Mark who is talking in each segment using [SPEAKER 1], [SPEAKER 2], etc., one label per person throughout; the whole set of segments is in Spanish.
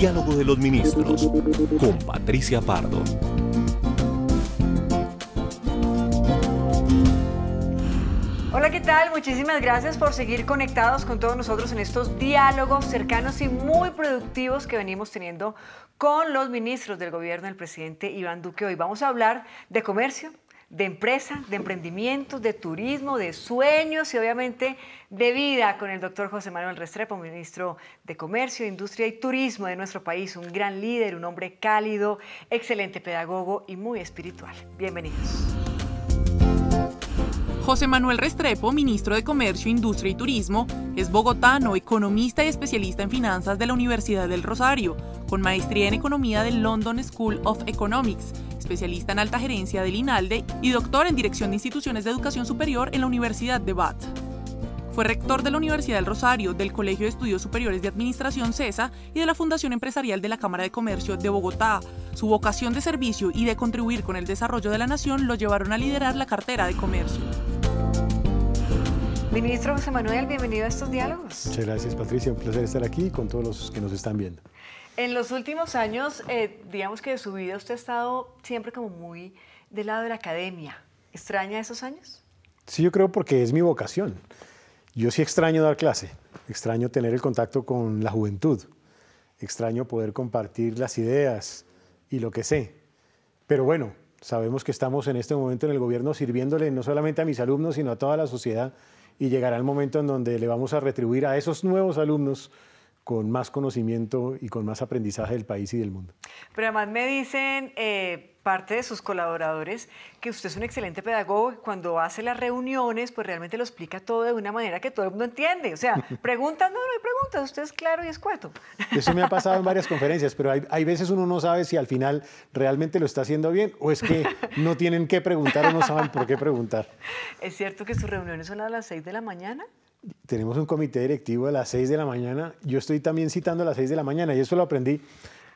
[SPEAKER 1] Diálogo de los Ministros con Patricia Pardo. Hola, ¿qué tal? Muchísimas gracias por seguir conectados con todos nosotros en estos diálogos cercanos y muy productivos que venimos teniendo con los ministros del gobierno del presidente Iván Duque. Hoy vamos a hablar de comercio, de empresa, de emprendimientos, de turismo, de sueños y obviamente de vida con el doctor José Manuel Restrepo, ministro de Comercio, Industria y Turismo de nuestro país, un gran líder, un hombre cálido, excelente pedagogo y muy espiritual. Bienvenidos. José Manuel Restrepo,
[SPEAKER 2] ministro de Comercio, Industria y Turismo, es bogotano, economista y especialista en finanzas de la Universidad del Rosario, con maestría en economía del London School of Economics
[SPEAKER 1] especialista en alta gerencia del INALDE y doctor en Dirección de Instituciones de Educación Superior en la Universidad de Bath. Fue rector de la Universidad del Rosario, del Colegio de Estudios Superiores de Administración CESA y de la Fundación Empresarial de la Cámara de Comercio de Bogotá. Su vocación de servicio y de contribuir con el desarrollo de la nación lo llevaron a liderar la cartera de comercio. Ministro José Manuel, bienvenido a estos diálogos.
[SPEAKER 3] Muchas gracias, Patricia. Un placer estar aquí con todos los que nos están viendo.
[SPEAKER 1] En los últimos años, eh, digamos que de su vida usted ha estado siempre como muy del lado de la academia. ¿Extraña esos años?
[SPEAKER 3] Sí, yo creo porque es mi vocación. Yo sí extraño dar clase, extraño tener el contacto con la juventud, extraño poder compartir las ideas y lo que sé. Pero bueno, sabemos que estamos en este momento en el gobierno sirviéndole no solamente a mis alumnos, sino a toda la sociedad y llegará el momento en donde le vamos a retribuir a esos nuevos alumnos con más conocimiento y con más aprendizaje del país y del mundo.
[SPEAKER 1] Pero además me dicen eh, parte de sus colaboradores que usted es un excelente pedagogo cuando hace las reuniones pues realmente lo explica todo de una manera que todo el mundo entiende. O sea, preguntas, no, no hay preguntas, usted es claro y escueto.
[SPEAKER 3] Eso me ha pasado en varias conferencias, pero hay, veces uno no sabe si al final realmente lo está haciendo bien o es que no tienen que preguntar o no saben por qué preguntar.
[SPEAKER 1] ¿Es cierto que sus reuniones son a las 6 de la mañana?
[SPEAKER 3] tenemos un comité directivo a las 6 de la mañana. Yo estoy también citando a las 6 de la mañana y eso lo aprendí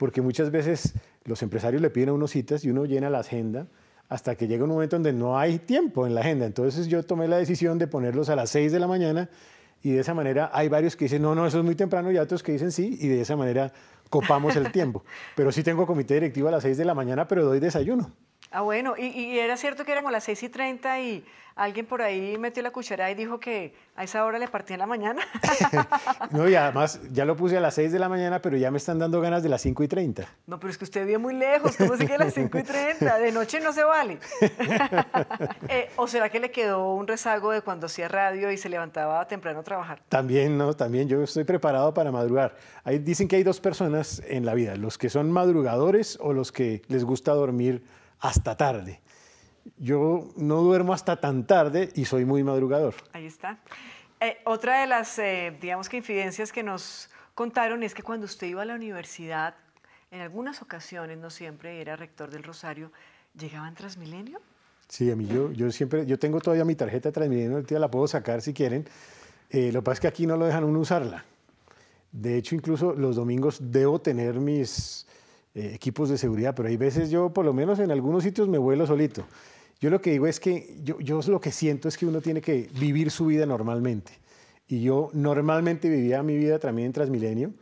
[SPEAKER 3] porque muchas veces los empresarios le piden a uno citas y uno llena la agenda hasta que llega un momento donde no hay tiempo en la agenda. Entonces yo tomé la decisión de ponerlos a las 6 de la mañana y de esa manera hay varios que dicen, no, no, eso es muy temprano y otros que dicen sí y de esa manera copamos el tiempo. Pero sí tengo comité directivo a las 6 de la mañana, pero doy desayuno.
[SPEAKER 1] Ah, bueno, y, era cierto que eran a las 6 y 30 y alguien por ahí metió la cuchara y dijo que a esa hora le partía en la mañana.
[SPEAKER 3] no, y además ya lo puse a las 6 de la mañana, pero ya me están dando ganas de las 5 y 30.
[SPEAKER 1] No, pero es que usted vio muy lejos, ¿cómo se que a las 5 y 30? De noche no se vale. Eh, ¿O será que le quedó un rezago de cuando hacía radio y se levantaba temprano a trabajar?
[SPEAKER 3] También, no, también yo estoy preparado para madrugar. Ahí dicen que hay dos personas en la vida, los que son madrugadores o los que les gusta dormir hasta tarde. Yo no duermo hasta tan tarde y soy muy madrugador.
[SPEAKER 1] Ahí está. Eh, otra de las, eh, digamos que infidencias que nos contaron es que cuando usted iba a la universidad, en algunas ocasiones, no siempre, era rector del Rosario, ¿llegaban Transmilenio?
[SPEAKER 3] Sí, a mí yo, yo siempre, yo tengo todavía mi tarjeta de Transmilenio, la puedo sacar si quieren. Eh, lo que pasa es que aquí no lo dejan uno usarla. De hecho, incluso los domingos debo tener mis eh, equipos de seguridad, pero hay veces yo, por lo menos en algunos sitios, me vuelo solito. Yo lo que digo es que yo, lo que siento es que uno tiene que vivir su vida normalmente. Y yo normalmente vivía mi vida también en Transmilenio.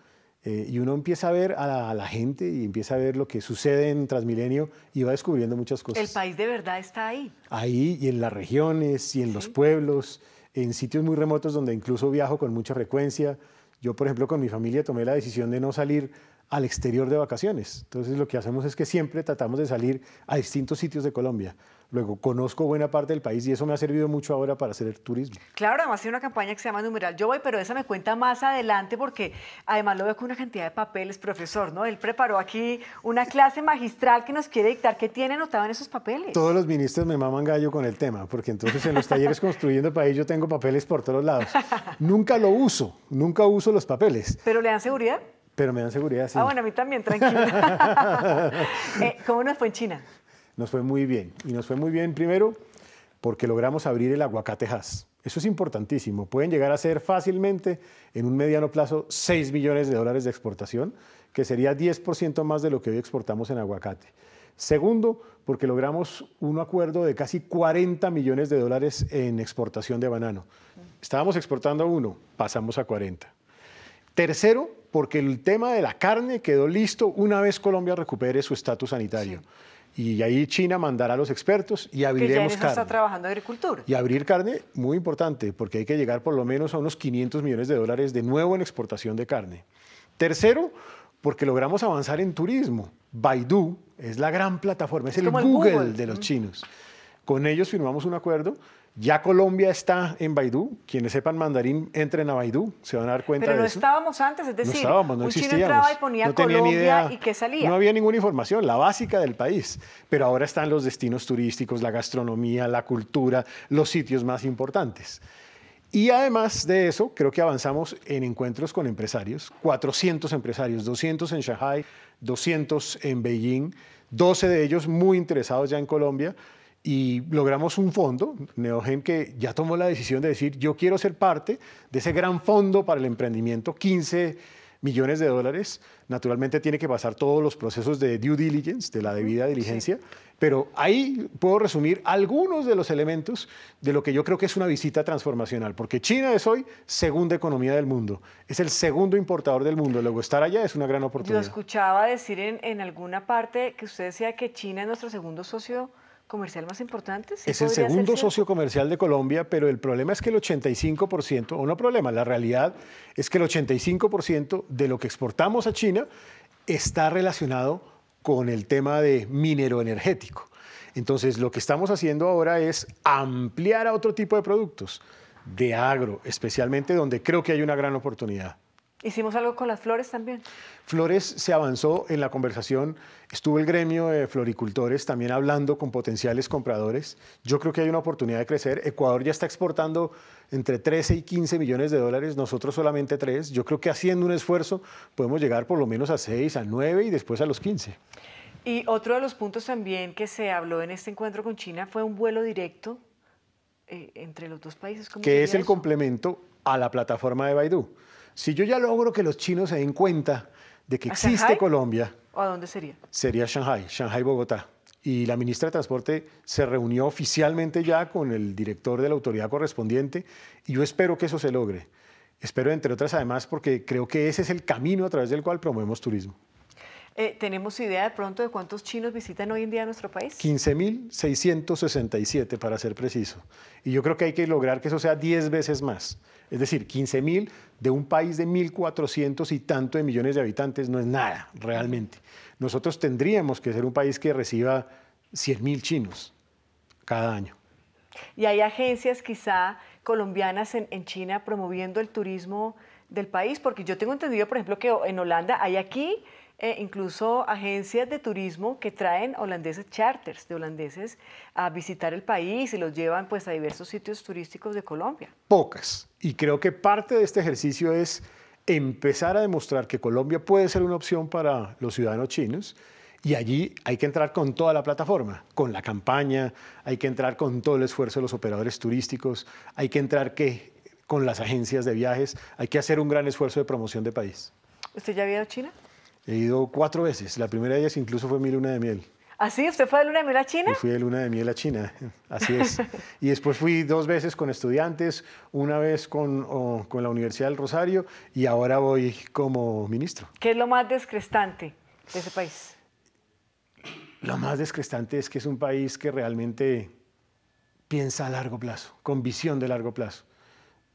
[SPEAKER 3] Eh, y uno empieza a ver a la, gente y empieza a ver lo que sucede en Transmilenio y va descubriendo muchas cosas. El
[SPEAKER 1] país de verdad está ahí.
[SPEAKER 3] Ahí y en las regiones y en los pueblos, en sitios muy remotos donde incluso viajo con mucha frecuencia. Yo, por ejemplo, con mi familia tomé la decisión de no salir al exterior de vacaciones. Entonces lo que hacemos es que siempre tratamos de salir a distintos sitios de Colombia. Luego conozco buena parte del país y eso me ha servido mucho ahora para hacer el turismo.
[SPEAKER 1] Claro, además hay una campaña que se llama Numeral Yo Voy, pero esa me cuenta más adelante porque además lo veo con una cantidad de papeles, profesor, ¿no? Él preparó aquí una clase magistral que nos quiere dictar qué tiene anotado en esos papeles. Todos
[SPEAKER 3] los ministros me maman gallo con el tema, porque entonces en los talleres construyendo país yo tengo papeles por todos lados. Nunca lo uso, nunca uso los papeles.
[SPEAKER 1] ¿Pero le dan seguridad?
[SPEAKER 3] Pero me dan seguridad, sí. Ah, bueno,
[SPEAKER 1] a mí también, tranquilo. Eh, ¿Cómo nos fue en China?
[SPEAKER 3] Nos fue muy bien. Y nos fue muy bien primero porque logramos abrir el aguacate Hass. Eso es importantísimo. Pueden llegar a ser fácilmente, en un mediano plazo, 6 millones de dólares de exportación, que sería 10% más de lo que hoy exportamos en aguacate. Segundo, porque logramos un acuerdo de casi 40 millones de dólares en exportación de banano. Estábamos exportando uno, pasamos a 40. Tercero, porque el tema de la carne quedó listo una vez Colombia recupere su estatus sanitario. Y ahí China mandará a los expertos y abriremos carne. ya carne. está
[SPEAKER 1] trabajando agricultura.
[SPEAKER 3] Y abrir carne, muy importante, porque hay que llegar por lo menos a unos 500 millones de dólares de nuevo en exportación de carne. Tercero, porque logramos avanzar en turismo. Baidu es la gran plataforma, es, el Google de los chinos. Con ellos firmamos un acuerdo. Ya Colombia está en Baidú, Quienes sepan mandarín, entren a Baidú, Se van a dar cuenta de eso. Pero
[SPEAKER 1] estábamos antes, es decir, no no un entraba y ponía Colombia y que salía. No
[SPEAKER 3] había ninguna información, la básica del país. Pero ahora están los destinos turísticos, la gastronomía, la cultura, los sitios más importantes. Y además de eso, creo que avanzamos en encuentros con empresarios, 400 empresarios, 200 en Shanghai, 200 en Beijing, 12 de ellos muy interesados ya en Colombia y logramos un fondo, Neogen, que ya tomó la decisión de decir, yo quiero ser parte de ese gran fondo para el emprendimiento, 15 millones de dólares. Naturalmente tiene que pasar todos los procesos de due diligence, de la debida diligencia, pero ahí puedo resumir algunos de los elementos de lo que yo creo que es una visita transformacional, porque China es hoy segunda economía del mundo, es el segundo importador del mundo, luego estar allá es una gran oportunidad. Yo
[SPEAKER 1] escuchaba decir en, en alguna parte que usted decía que China es nuestro segundo socio comercial más importante. es el segundo socio
[SPEAKER 3] comercial de Colombia, pero el problema es que el 85%, o no problema, la realidad es que el 85% de lo que exportamos a China está relacionado con el tema de minero energético. Entonces, lo que estamos haciendo ahora es ampliar a otro tipo de productos, de agro, especialmente donde creo que hay una gran oportunidad.
[SPEAKER 1] Hicimos algo con las flores también.
[SPEAKER 3] Flores se avanzó en la conversación, estuvo el gremio de floricultores también hablando con potenciales compradores. Yo creo que hay una oportunidad de crecer. Ecuador ya está exportando entre 13 y 15 millones de dólares, nosotros solamente 3. Yo creo que haciendo un esfuerzo podemos llegar por lo menos a 6, a 9 y después a los 15.
[SPEAKER 1] Y otro de los puntos también que se habló en este encuentro con China fue un vuelo directo eh, entre los dos países. que es el
[SPEAKER 3] complemento a la plataforma de Baidu. Si yo ya logro que los chinos se den cuenta de que existe Colombia.
[SPEAKER 1] a dónde sería?
[SPEAKER 3] Sería Shanghai, Shanghai, Bogotá. Y la ministra de Transporte se reunió oficialmente ya con el director de la autoridad correspondiente y yo espero que eso se logre. Espero, entre otras, además, porque creo que ese es el camino a través del cual promovemos turismo.
[SPEAKER 1] Eh, ¿Tenemos idea de pronto de cuántos chinos visitan hoy en día nuestro país?
[SPEAKER 3] 15.667 para ser preciso. Y yo creo que hay que lograr que eso sea 10 veces más. Es decir, 15.000 de un país de 1.400 y tanto de millones de habitantes no es nada realmente. Nosotros tendríamos que ser un país que reciba 100.000 chinos cada año.
[SPEAKER 1] Y hay agencias quizá colombianas en China promoviendo el turismo del país, porque yo tengo entendido, por ejemplo, que en Holanda hay aquí e incluso agencias de turismo que traen holandeses charters de holandeses a visitar el país y los llevan pues a diversos sitios turísticos de Colombia.
[SPEAKER 3] Pocas. Y creo que parte de este ejercicio es empezar a demostrar que Colombia puede ser una opción para los ciudadanos chinos. Y allí hay que entrar con toda la plataforma, con la campaña, hay que entrar con todo el esfuerzo de los operadores turísticos, hay que entrar que con las agencias de viajes, hay que hacer un gran esfuerzo de promoción de país.
[SPEAKER 1] ¿Usted ya ha ido a China?
[SPEAKER 3] He ido cuatro veces. La primera de ellas incluso fue mi luna de miel.
[SPEAKER 1] ¿Así? ¿Ah, ¿Usted fue de luna de miel a China? Yo
[SPEAKER 3] fui de luna de miel a China, así es. y después fui dos veces con estudiantes, una vez con, con la Universidad del Rosario y ahora voy como ministro.
[SPEAKER 1] ¿Qué es lo más descrestante de ese país?
[SPEAKER 3] Lo más descrestante es que es un país que realmente piensa a largo plazo, con visión de largo plazo.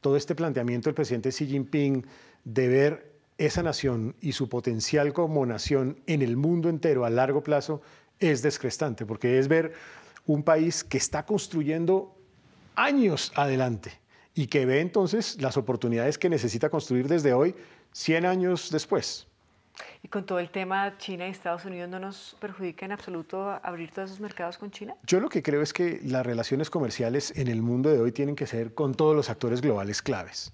[SPEAKER 3] Todo este planteamiento del presidente Xi Jinping de ver esa nación y su potencial como nación en el mundo entero a largo plazo es descrestante, porque es ver un país que está construyendo años adelante y que ve entonces las oportunidades que necesita construir desde hoy, 100 años después.
[SPEAKER 1] ¿Y con todo el tema China y Estados Unidos no nos perjudica en absoluto abrir todos esos mercados con China?
[SPEAKER 3] Yo lo que creo es que las relaciones comerciales en el mundo de hoy tienen que ser con todos los actores globales claves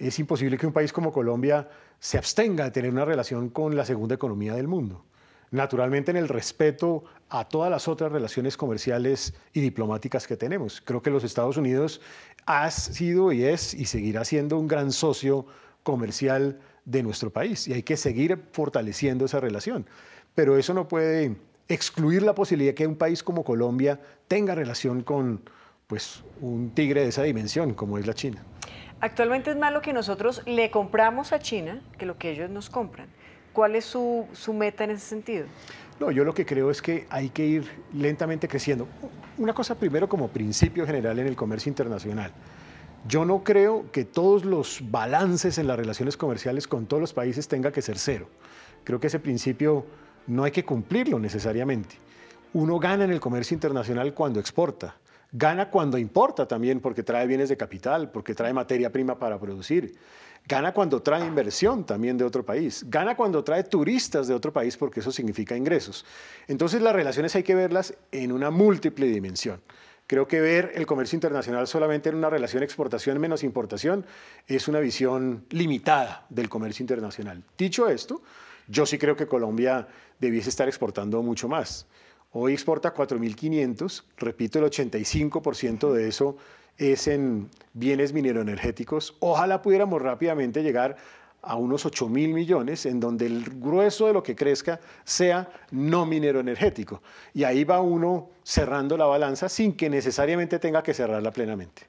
[SPEAKER 3] es imposible que un país como Colombia se abstenga de tener una relación con la segunda economía del mundo. Naturalmente en el respeto a todas las otras relaciones comerciales y diplomáticas que tenemos. Creo que los Estados Unidos ha sido y es y seguirá siendo un gran socio comercial de nuestro país y hay que seguir fortaleciendo esa relación. Pero eso no puede excluir la posibilidad de que un país como Colombia tenga relación con pues, un tigre de esa dimensión como es la China.
[SPEAKER 1] Actualmente es más que nosotros le compramos a China que lo que ellos nos compran. ¿Cuál es su, su meta en ese sentido?
[SPEAKER 3] No, yo lo que creo es que hay que ir lentamente creciendo. Una cosa primero como principio general en el comercio internacional. Yo no creo que todos los balances en las relaciones comerciales con todos los países tenga que ser cero. Creo que ese principio no hay que cumplirlo necesariamente. Uno gana en el comercio internacional cuando exporta Gana cuando importa también porque trae bienes de capital, porque trae materia prima para producir. Gana cuando trae inversión también de otro país. Gana cuando trae turistas de otro país porque eso significa ingresos. Entonces las relaciones hay que verlas en una múltiple dimensión. Creo que ver el comercio internacional solamente en una relación exportación menos importación es una visión limitada del comercio internacional. Dicho esto, yo sí creo que Colombia debiese estar exportando mucho más. Hoy exporta 4.500, repito, el 85% de eso es en bienes mineroenergéticos. Ojalá pudiéramos rápidamente llegar a unos 8.000 millones, en donde el grueso de lo que crezca sea no mineroenergético. Y ahí va uno cerrando la balanza sin que necesariamente tenga que cerrarla plenamente.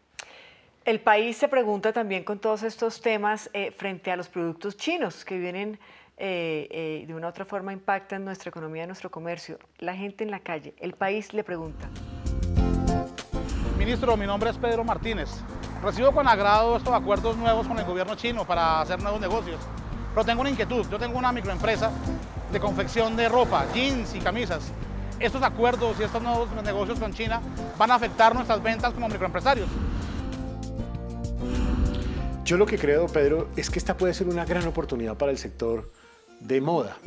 [SPEAKER 1] El país se pregunta también con todos estos temas eh, frente a los productos chinos que vienen eh, eh, de una otra forma impacta en nuestra economía, en nuestro comercio, la gente en la calle, el país le pregunta.
[SPEAKER 3] Ministro, mi nombre es Pedro Martínez. Recibo con
[SPEAKER 2] agrado estos acuerdos nuevos con el gobierno chino para hacer nuevos negocios, pero tengo una inquietud. Yo tengo una microempresa de confección de ropa, jeans y camisas. ¿Estos acuerdos y estos nuevos negocios con China van a afectar nuestras ventas como microempresarios?
[SPEAKER 3] Yo lo que creo, Pedro, es que esta puede ser una gran oportunidad para el sector de moda.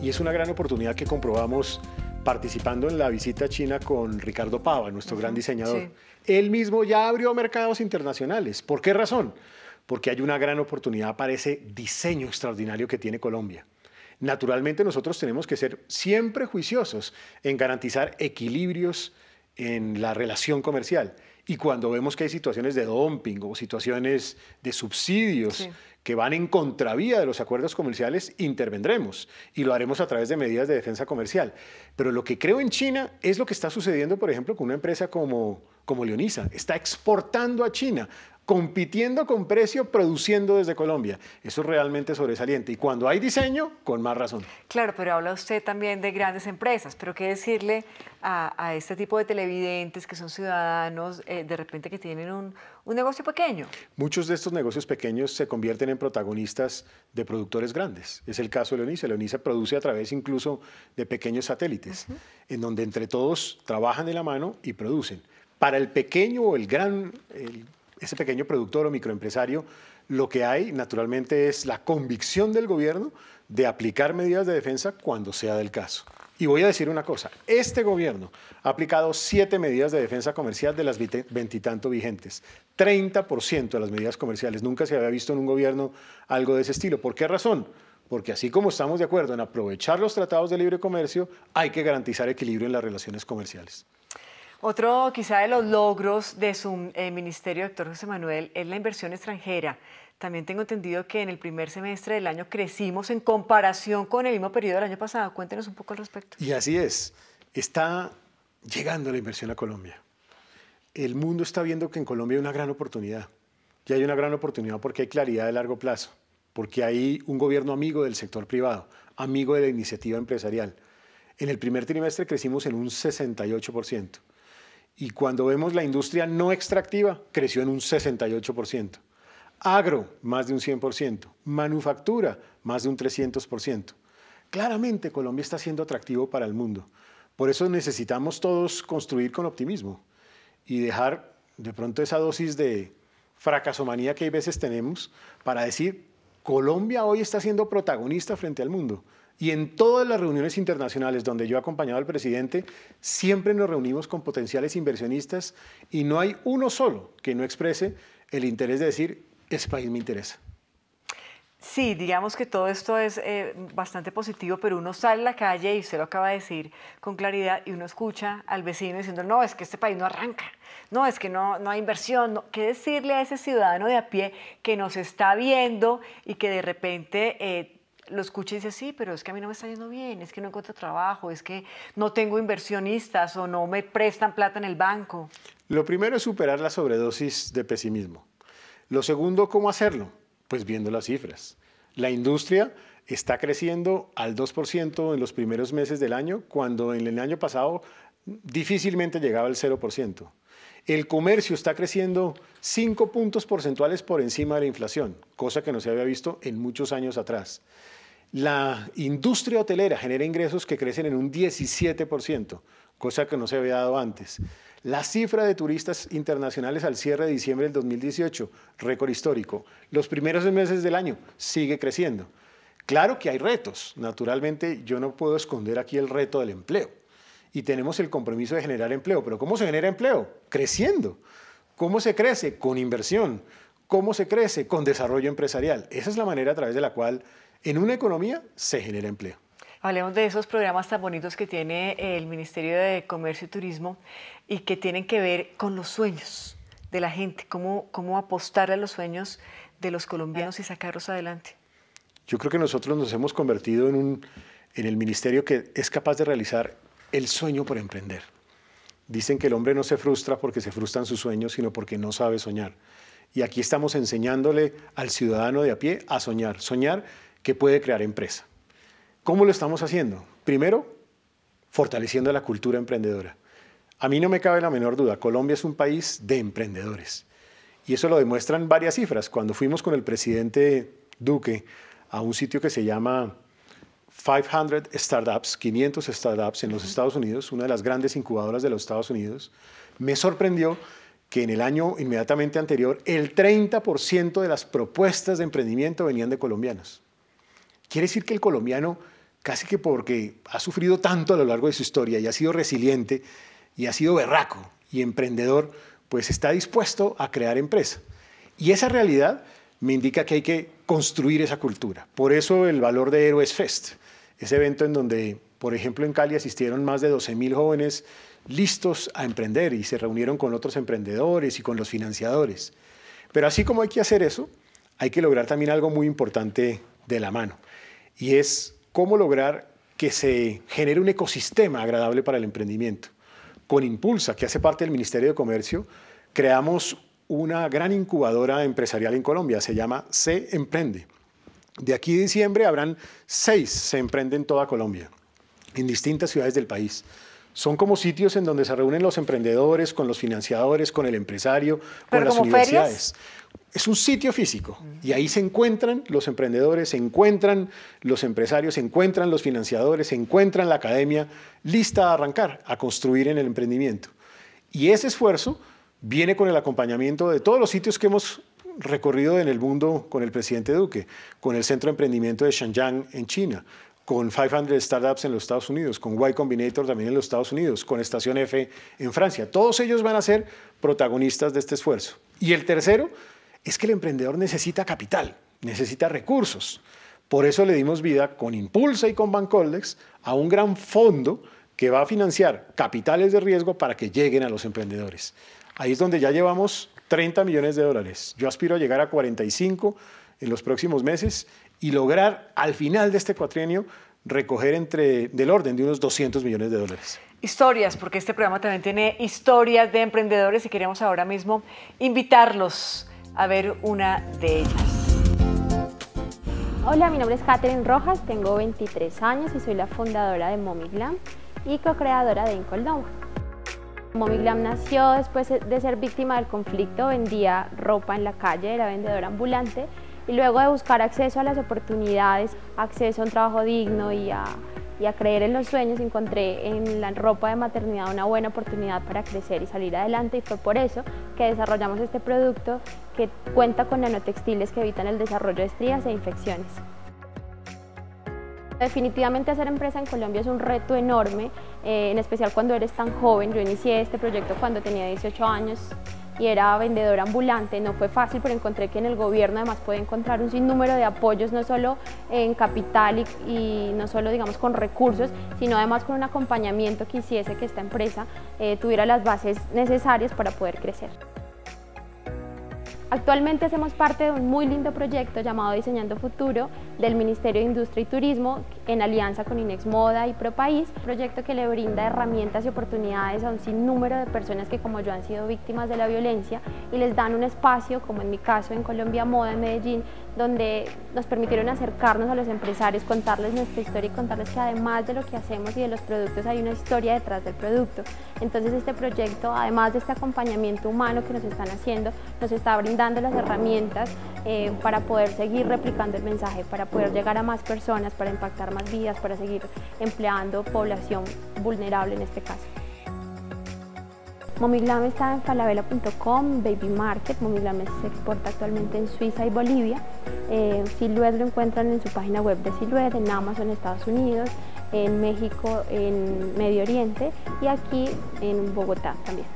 [SPEAKER 3] Y es una gran oportunidad que comprobamos participando en la visita a China con Ricardo Pava, nuestro gran diseñador. Él mismo ya abrió mercados internacionales. ¿Por qué razón? Porque hay una gran oportunidad para ese diseño extraordinario que tiene Colombia. Naturalmente nosotros tenemos que ser siempre juiciosos en garantizar equilibrios en la relación comercial. Y cuando vemos que hay situaciones de dumping o situaciones de subsidios que van en contravía de los acuerdos comerciales, intervendremos y lo haremos a través de medidas de defensa comercial. Pero lo que creo en China es lo que está sucediendo, por ejemplo, con una empresa como, como Leonisa. Está exportando a China compitiendo con precio, produciendo desde Colombia. Eso es realmente sobresaliente. Y cuando hay diseño, con más razón.
[SPEAKER 1] Claro, pero habla usted también de grandes empresas, pero qué decirle a, este tipo de televidentes que son ciudadanos, eh, de repente que tienen un, negocio pequeño.
[SPEAKER 3] Muchos de estos negocios pequeños se convierten en protagonistas de productores grandes. Es el caso de Leonisa. Leonisa produce a través incluso de pequeños satélites, en donde entre todos trabajan de la mano y producen. Para el pequeño o el gran, el ese pequeño productor o microempresario, lo que hay naturalmente es la convicción del gobierno de aplicar medidas de defensa cuando sea del caso. Y voy a decir una cosa, este gobierno ha aplicado siete medidas de defensa comercial de las veintitanto vigentes, 30% de las medidas comerciales. Nunca se había visto en un gobierno algo de ese estilo. ¿Por qué razón? Porque así como estamos de acuerdo en aprovechar los tratados de libre comercio, hay que garantizar equilibrio en las relaciones comerciales.
[SPEAKER 1] Otro quizá de los logros de su eh, ministerio, doctor José Manuel, es la inversión extranjera. También tengo entendido que en el primer semestre del año crecimos en comparación con el mismo periodo del año pasado. Cuéntenos un poco al respecto.
[SPEAKER 3] Y así es. Está llegando la inversión a Colombia. El mundo está viendo que en Colombia hay una gran oportunidad. Y hay una gran oportunidad porque hay claridad de largo plazo, porque hay un gobierno amigo del sector privado, amigo de la iniciativa empresarial. En el primer trimestre crecimos en un 68%. Y cuando vemos la industria no extractiva, creció en un 68%. Agro, más de un 100%. Manufactura, más de un 300%. Claramente Colombia está siendo atractivo para el mundo. Por eso necesitamos todos construir con optimismo y dejar de pronto esa dosis de fracasomanía que hay veces tenemos para decir, Colombia hoy está siendo protagonista frente al mundo. Y en todas las reuniones internacionales donde yo he acompañado al presidente, siempre nos reunimos con potenciales inversionistas y no hay uno solo que no exprese el interés de decir, ese país me interesa.
[SPEAKER 1] Sí, digamos que todo esto es eh, bastante positivo, pero uno sale a la calle y usted lo acaba de decir con claridad y uno escucha al vecino diciendo, no, es que este país no arranca, no, es que no, no hay inversión. ¿Qué decirle a ese ciudadano de a pie que nos está viendo y que de repente... Eh, lo escucha y dice, sí, pero es que a mí no me está yendo bien, es que no encuentro trabajo, es que no tengo inversionistas o no me prestan plata en el banco?
[SPEAKER 3] Lo primero es superar la sobredosis de pesimismo. Lo segundo, ¿cómo hacerlo? Pues viendo las cifras. La industria está creciendo al 2% en los primeros meses del año, cuando en el año pasado difícilmente llegaba al 0%. El comercio está creciendo 5 puntos porcentuales por encima de la inflación, cosa que no se había visto en muchos años atrás. La industria hotelera genera ingresos que crecen en un 17%, cosa que no se había dado antes. La cifra de turistas internacionales al cierre de diciembre del 2018, récord histórico. Los primeros meses del año sigue creciendo. Claro que hay retos. Naturalmente, yo no puedo esconder aquí el reto del empleo. Y tenemos el compromiso de generar empleo. Pero ¿cómo se genera empleo? Creciendo. ¿Cómo se crece? Con inversión. ¿Cómo se crece? Con desarrollo empresarial. Esa es la manera a través de la cual en una economía se genera empleo.
[SPEAKER 1] Hablemos de esos programas tan bonitos que tiene el Ministerio de Comercio y Turismo y que tienen que ver con los sueños de la gente, cómo, cómo apostar a los sueños de los colombianos y sacarlos adelante.
[SPEAKER 3] Yo creo que nosotros nos hemos convertido en, un, en el ministerio que es capaz de realizar el sueño por emprender. Dicen que el hombre no se frustra porque se frustran sus sueños, sino porque no sabe soñar. Y aquí estamos enseñándole al ciudadano de a pie a soñar. Soñar que puede crear empresa. ¿Cómo lo estamos haciendo? Primero, fortaleciendo la cultura emprendedora. A mí no me cabe la menor duda, Colombia es un país de emprendedores. Y eso lo demuestran varias cifras. Cuando fuimos con el presidente Duque a un sitio que se llama 500 Startups, 500 Startups en los Estados Unidos, una de las grandes incubadoras de los Estados Unidos, me sorprendió que en el año inmediatamente anterior el 30% de las propuestas de emprendimiento venían de colombianos. Quiere decir que el colombiano, casi que porque ha sufrido tanto a lo largo de su historia y ha sido resiliente y ha sido berraco y emprendedor, pues está dispuesto a crear empresa. Y esa realidad me indica que hay que construir esa cultura. Por eso el valor de Héroes Fest, ese evento en donde, por ejemplo, en Cali asistieron más de 12.000 jóvenes listos a emprender y se reunieron con otros emprendedores y con los financiadores. Pero así como hay que hacer eso, hay que lograr también algo muy importante de la mano. Y es cómo lograr que se genere un ecosistema agradable para el emprendimiento. Con Impulsa, que hace parte del Ministerio de Comercio, creamos una gran incubadora empresarial en Colombia, se llama Se Emprende. De aquí a diciembre habrán seis Se Emprende en toda Colombia, en distintas ciudades del país. Son como sitios en donde se reúnen los emprendedores, con los financiadores, con el empresario, con las universidades es un sitio físico y ahí se encuentran los emprendedores, se encuentran los empresarios, se encuentran los financiadores, se encuentran la academia lista a arrancar, a construir en el emprendimiento. Y ese esfuerzo viene con el acompañamiento de todos los sitios que hemos recorrido en el mundo con el presidente Duque, con el Centro de Emprendimiento de Shenzhen en China, con 500 Startups en los Estados Unidos, con Y Combinator también en los Estados Unidos, con Estación F en Francia. Todos ellos van a ser protagonistas de este esfuerzo. Y el tercero, es que el emprendedor necesita capital, necesita recursos. Por eso le dimos vida con Impulsa y con Bancoldex a un gran fondo que va a financiar capitales de riesgo para que lleguen a los emprendedores. Ahí es donde ya llevamos 30 millones de dólares. Yo aspiro a llegar a 45 en los próximos meses y lograr al final de este cuatrienio recoger entre del orden de unos 200 millones de dólares.
[SPEAKER 1] Historias, porque este programa también tiene historias de emprendedores y queremos ahora mismo invitarlos a ver
[SPEAKER 4] una de ellas. Hola, mi nombre es Katherine Rojas, tengo 23 años y soy la fundadora de Momiglam y co-creadora de Mommy Glam nació después de ser víctima del conflicto, vendía ropa en la calle, era vendedora ambulante y luego de buscar acceso a las oportunidades, acceso a un trabajo digno y a y a creer en los sueños, encontré en la ropa de maternidad una buena oportunidad para crecer y salir adelante y fue por eso que desarrollamos este producto que cuenta con nanotextiles que evitan el desarrollo de estrías e infecciones. Definitivamente hacer empresa en Colombia es un reto enorme, eh, en especial cuando eres tan joven. Yo inicié este proyecto cuando tenía 18 años, y era vendedora ambulante. No fue fácil, pero encontré que en el gobierno además puede encontrar un sinnúmero de apoyos, no solo en capital y, no solo digamos con recursos, sino además con un acompañamiento que hiciese que esta empresa eh, tuviera las bases necesarias para poder crecer. Actualmente hacemos parte de un muy lindo proyecto llamado Diseñando Futuro del Ministerio de Industria y Turismo en alianza con Inex Moda y ProPaís, proyecto que le brinda herramientas y oportunidades a un sinnúmero de personas que como yo han sido víctimas de la violencia y les dan un espacio, como en mi caso en Colombia Moda en Medellín, donde nos permitieron acercarnos a los empresarios, contarles nuestra historia y contarles que además de lo que hacemos y de los productos hay una historia detrás del producto. Entonces este proyecto, además de este acompañamiento humano que nos están haciendo, nos está brindando las herramientas eh, para poder seguir replicando el mensaje, para poder llegar a más personas, para impactar más vidas, para seguir empleando población vulnerable en este caso. Momiglame está en falabella.com, Baby Market. Momiglam se exporta actualmente en Suiza y Bolivia. Eh, lo encuentran en su página web de Silhouette, en Amazon, Estados Unidos, en México, en Medio Oriente y aquí en Bogotá también.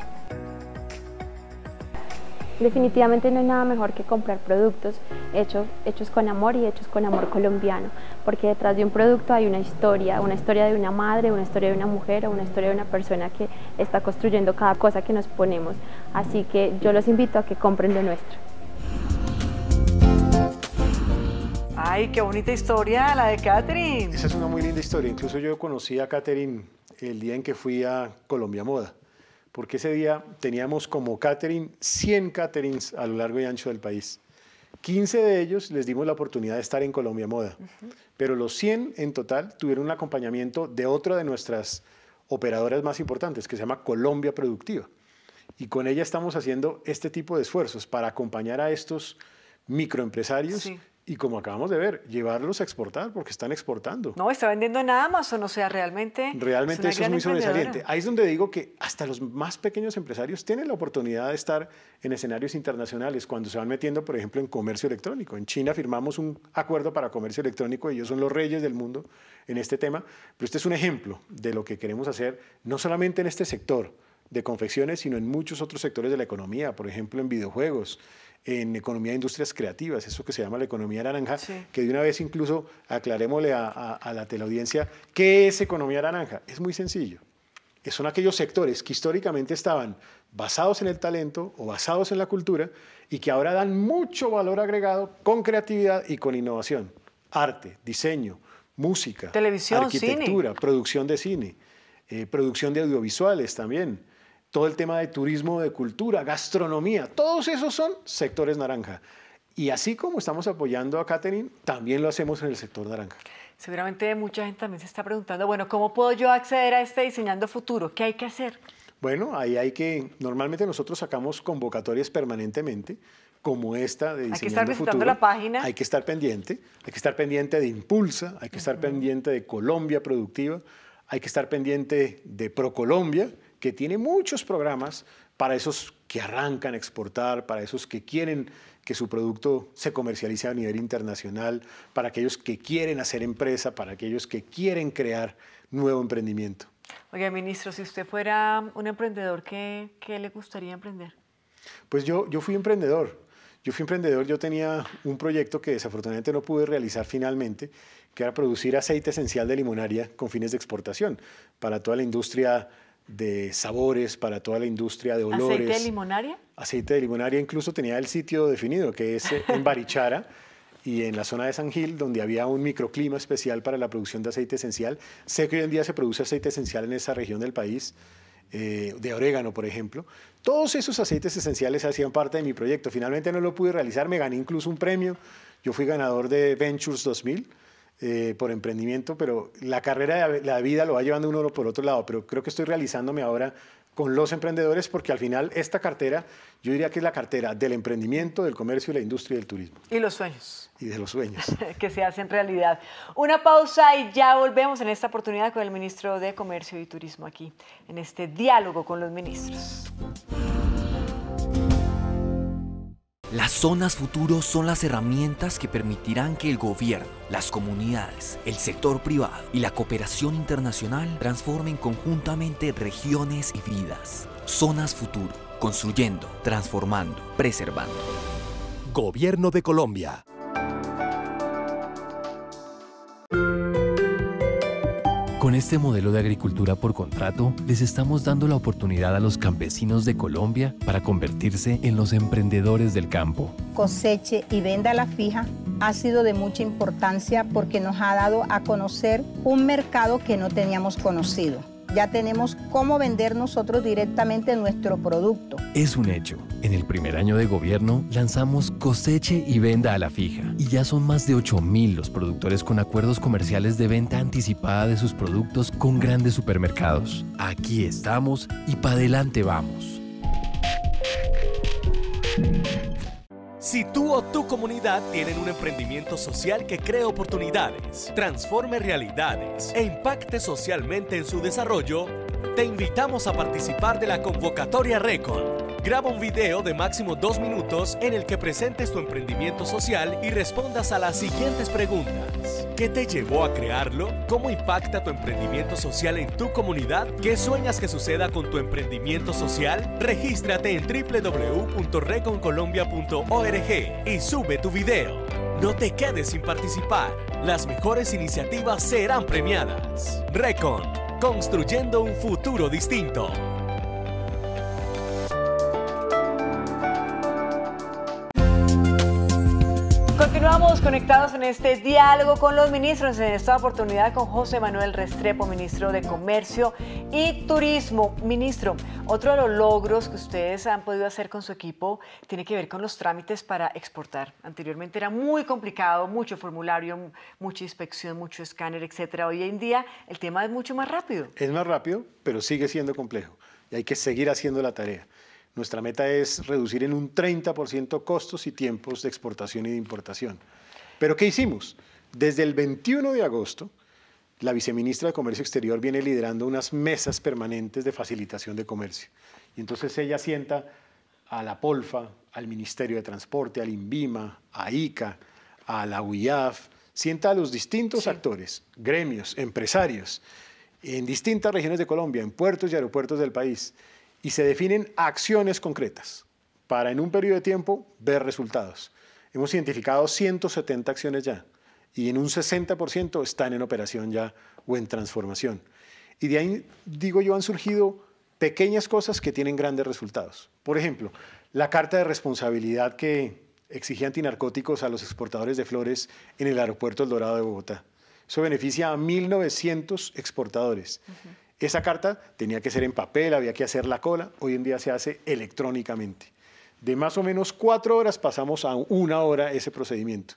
[SPEAKER 4] Definitivamente no hay nada mejor que comprar productos hechos, hechos con amor y hechos con amor colombiano, porque detrás de un producto hay una historia, una historia de una madre, una historia de una mujer una historia de una persona que está construyendo cada cosa que nos ponemos. Así que yo los invito a que compren lo nuestro.
[SPEAKER 1] Ay, qué bonita historia la de Catherine. Esa
[SPEAKER 3] es una muy linda historia. Incluso yo conocí a Catherine el día en que fui a Colombia Moda porque ese día teníamos como catering 100 caterings a lo largo y ancho del país. 15 de ellos les dimos la oportunidad de estar en Colombia Moda, pero los 100 en total tuvieron un acompañamiento de otra de nuestras operadoras más importantes, que se llama Colombia Productiva. Y con ella estamos haciendo este tipo de esfuerzos para acompañar a estos microempresarios y como acabamos de ver, llevarlos a exportar porque están exportando.
[SPEAKER 1] No, está vendiendo en Amazon, o sea, realmente. Realmente es eso es muy sobresaliente.
[SPEAKER 3] Ahí es donde digo que hasta los más pequeños empresarios tienen la oportunidad de estar en escenarios internacionales cuando se van metiendo, por ejemplo, en comercio electrónico. En China firmamos un acuerdo para comercio electrónico, ellos son los reyes del mundo en este tema, pero este es un ejemplo de lo que queremos hacer, no solamente en este sector de confecciones, sino en muchos otros sectores de la economía, por ejemplo, en videojuegos, en economía de industrias creativas, eso que se llama la economía naranja, que de una vez incluso aclarémosle a, la teleaudiencia, ¿qué es economía naranja? Es muy sencillo. Son aquellos sectores que históricamente estaban basados en el talento o basados en la cultura y que ahora dan mucho valor agregado con creatividad y con innovación. Arte, diseño, música, Televisión, arquitectura, producción de cine, eh, producción de audiovisuales también, todo el tema de turismo, de cultura, gastronomía, todos esos son sectores naranja. Y así como estamos apoyando a Katerin, también lo hacemos en el sector naranja.
[SPEAKER 1] Seguramente mucha gente también se está preguntando, bueno, ¿cómo puedo yo acceder a este Diseñando Futuro? ¿Qué hay que hacer?
[SPEAKER 3] Bueno, ahí hay que, normalmente nosotros sacamos convocatorias permanentemente, como esta de Diseñando Hay que estar visitando la página. Hay que estar pendiente, hay que estar pendiente de Impulsa, hay que estar pendiente de Colombia Productiva, hay que estar pendiente de ProColombia, que tiene muchos programas para esos que arrancan a exportar, para esos que quieren que su producto se comercialice a nivel internacional, para aquellos que quieren hacer empresa, para aquellos que quieren crear nuevo emprendimiento.
[SPEAKER 1] Oiga, ministro, si usted fuera un emprendedor, ¿qué, qué le gustaría emprender?
[SPEAKER 3] Pues yo, yo fui emprendedor. Yo fui emprendedor, yo tenía un proyecto que desafortunadamente no pude realizar finalmente, que era producir aceite esencial de limonaria con fines de exportación para toda la industria de sabores para toda la industria de olores. ¿Aceite de limonaria? Aceite de limonaria. Incluso tenía el sitio definido, que es en Barichara. y en la zona de San Gil, donde había un microclima especial para la producción de aceite esencial. Sé que hoy en día se produce aceite esencial en esa región del país, eh, de orégano, por ejemplo. Todos esos aceites esenciales hacían parte de mi proyecto. Finalmente no lo pude realizar, me gané incluso un premio. Yo fui ganador de Ventures 2000 eh, por emprendimiento, pero la carrera de la vida lo va llevando uno por otro lado, pero creo que estoy realizándome ahora con los emprendedores porque al final esta cartera, yo diría que es la cartera del emprendimiento, del comercio y la industria y del turismo.
[SPEAKER 1] Y los sueños.
[SPEAKER 3] Y de los sueños.
[SPEAKER 1] que se hacen realidad. Una pausa y ya volvemos en esta oportunidad con el ministro de Comercio y Turismo aquí, en este diálogo con los ministros. Las zonas Futuro son las herramientas que permitirán que el gobierno, las comunidades, el sector privado
[SPEAKER 2] y la cooperación internacional transformen conjuntamente regiones y vidas. Zonas futuro, construyendo, transformando, preservando. Gobierno
[SPEAKER 1] de Colombia.
[SPEAKER 3] Con este modelo de agricultura por contrato, les estamos dando la oportunidad a los campesinos de Colombia para convertirse en los emprendedores del campo.
[SPEAKER 4] Coseche y venda la fija ha sido de mucha importancia porque nos ha dado a conocer un mercado que no teníamos conocido ya tenemos cómo vender nosotros directamente nuestro producto.
[SPEAKER 3] Es un hecho. En el primer año de gobierno lanzamos coseche y venda a la fija y ya son más de 8.000 los productores con acuerdos comerciales de venta anticipada de sus productos con grandes supermercados. Aquí estamos y para adelante vamos. Si tú o tu comunidad tienen un emprendimiento social que cree oportunidades, transforme realidades e impacte socialmente en su desarrollo, te invitamos a participar de la convocatoria Record. Graba un video de máximo dos minutos en el que presentes tu emprendimiento social y respondas a las siguientes preguntas. ¿Qué te llevó a crearlo? ¿Cómo impacta tu emprendimiento social en tu comunidad? ¿Qué sueñas que suceda con tu emprendimiento social? Regístrate en www.reconcolombia.org y sube tu video. No te quedes sin participar. Las mejores iniciativas serán premiadas. Recon, construyendo un futuro distinto.
[SPEAKER 1] Continuamos conectados en este diálogo con los ministros, en esta oportunidad con José Manuel Restrepo, ministro de Comercio y Turismo. Ministro, otro de los logros que ustedes han podido hacer con su equipo tiene que ver con los trámites para exportar. Anteriormente era muy complicado, mucho formulario, mucha inspección, mucho escáner, etc. Hoy en día el tema es mucho más rápido.
[SPEAKER 3] Es más rápido, pero sigue siendo complejo y hay que seguir haciendo la tarea. Nuestra meta es reducir en un 30% costos y tiempos de exportación y de importación. Pero ¿qué hicimos? Desde el 21 de agosto, la viceministra de Comercio Exterior viene liderando unas mesas permanentes de facilitación de comercio. Y entonces ella sienta a la Polfa, al Ministerio de Transporte, al INVIMA, a ICA, a la UIAF, sienta a los distintos actores, gremios, empresarios, en distintas regiones de Colombia, en puertos y aeropuertos del país y se definen acciones concretas para en un periodo de tiempo ver resultados. Hemos identificado 170 acciones ya y en un 60% están en operación ya o en transformación. Y de ahí, digo yo, han surgido pequeñas cosas que tienen grandes resultados. Por ejemplo, la carta de responsabilidad que exigía antinarcóticos a los exportadores de flores en el aeropuerto El Dorado de Bogotá. Eso beneficia a 1.900 exportadores. Esa carta tenía que ser en papel, había que hacer la cola, hoy en día se hace electrónicamente. De más o menos cuatro horas pasamos a una hora ese procedimiento.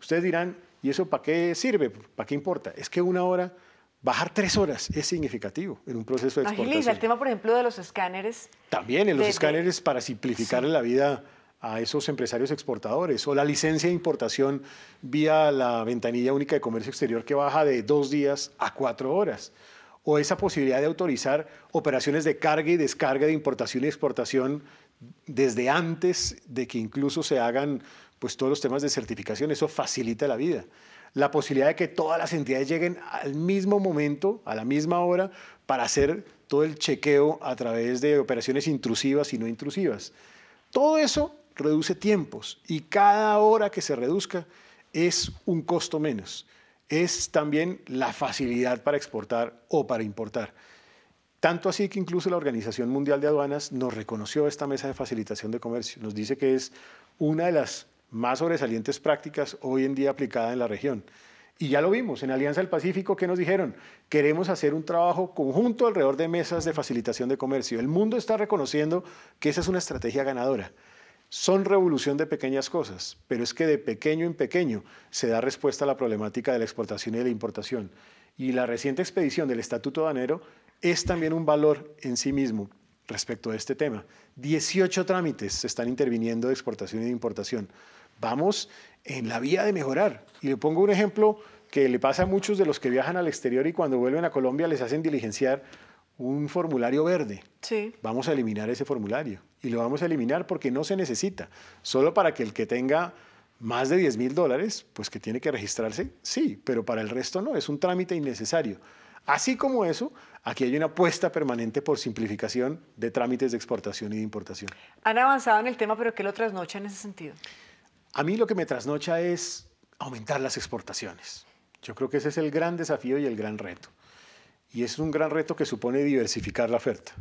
[SPEAKER 3] Ustedes dirán, ¿y eso para qué sirve? ¿Para qué importa? Es que una hora, bajar tres horas es significativo en un proceso de exportación. Agiliza el
[SPEAKER 1] tema, por ejemplo, de los escáneres.
[SPEAKER 3] También en los escáneres para simplificar la vida a esos empresarios exportadores o la licencia de importación vía la ventanilla única de comercio exterior que baja de dos días a cuatro horas o esa posibilidad de autorizar operaciones de carga y descarga de importación y exportación desde antes de que incluso se hagan pues, todos los temas de certificación. Eso facilita la vida. La posibilidad de que todas las entidades lleguen al mismo momento, a la misma hora, para hacer todo el chequeo a través de operaciones intrusivas y no intrusivas. Todo eso reduce tiempos y cada hora que se reduzca es un costo menos es también la facilidad para exportar o para importar. Tanto así que incluso la Organización Mundial de Aduanas nos reconoció esta mesa de facilitación de comercio. Nos dice que es una de las más sobresalientes prácticas hoy en día aplicada en la región. Y ya lo vimos en Alianza del Pacífico que nos dijeron, queremos hacer un trabajo conjunto alrededor de mesas de facilitación de comercio. El mundo está reconociendo que esa es una estrategia ganadora son revolución de pequeñas cosas, pero es que de pequeño en pequeño se da respuesta a la problemática de la exportación y de la importación. Y la reciente expedición del Estatuto Danero es también un valor en sí mismo respecto a este tema. 18 trámites se están interviniendo de exportación y de importación. Vamos en la vía de mejorar. Y le pongo un ejemplo que le pasa a muchos de los que viajan al exterior y cuando vuelven a Colombia les hacen diligenciar un formulario verde. Sí. Vamos a eliminar ese formulario. Y lo vamos a eliminar porque no se necesita. Solo para que el que tenga más de 10 mil dólares, pues que tiene que registrarse, sí, pero para el resto no, es un trámite innecesario. Así como eso, aquí hay una apuesta permanente por simplificación de trámites de exportación y de importación.
[SPEAKER 1] Han avanzado en el tema, pero ¿qué lo trasnocha en ese sentido?
[SPEAKER 3] A mí lo que me trasnocha es aumentar las exportaciones. Yo creo que ese es el gran desafío y el gran reto. Y es un gran reto que supone diversificar la oferta.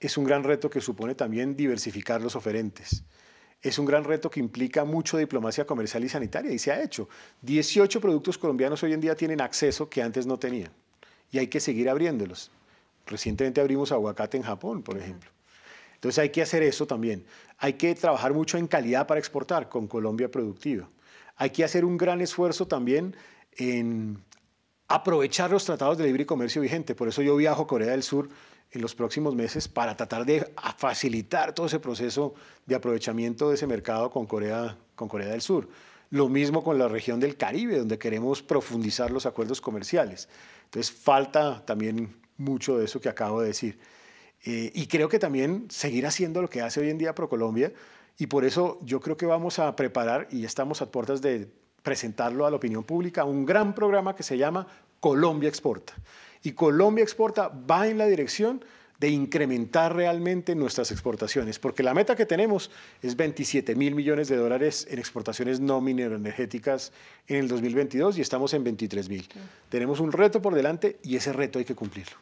[SPEAKER 3] Es un gran reto que supone también diversificar los oferentes. Es un gran reto que implica mucho diplomacia comercial y sanitaria y se ha hecho. 18 productos colombianos hoy en día tienen acceso que antes no tenían y hay que seguir abriéndolos. Recientemente abrimos aguacate en Japón, por ejemplo. Entonces hay que hacer eso también. Hay que trabajar mucho en calidad para exportar con Colombia productiva. Hay que hacer un gran esfuerzo también en aprovechar los tratados de libre comercio vigente. Por eso yo viajo a Corea del Sur en los próximos meses para tratar de facilitar todo ese proceso de aprovechamiento de ese mercado con Corea, con Corea del Sur. Lo mismo con la región del Caribe, donde queremos profundizar los acuerdos comerciales. Entonces falta también mucho de eso que acabo de decir. Eh, y creo que también seguir haciendo lo que hace hoy en día ProColombia. Y por eso yo creo que vamos a preparar, y estamos a puertas de presentarlo a la opinión pública, un gran programa que se llama Colombia Exporta. Y Colombia Exporta va en la dirección de incrementar realmente nuestras exportaciones, porque la meta que tenemos es 27 mil millones de dólares en exportaciones no mineroenergéticas en el 2022 y estamos en 23 mil. Tenemos un reto por delante y ese reto hay que cumplirlo.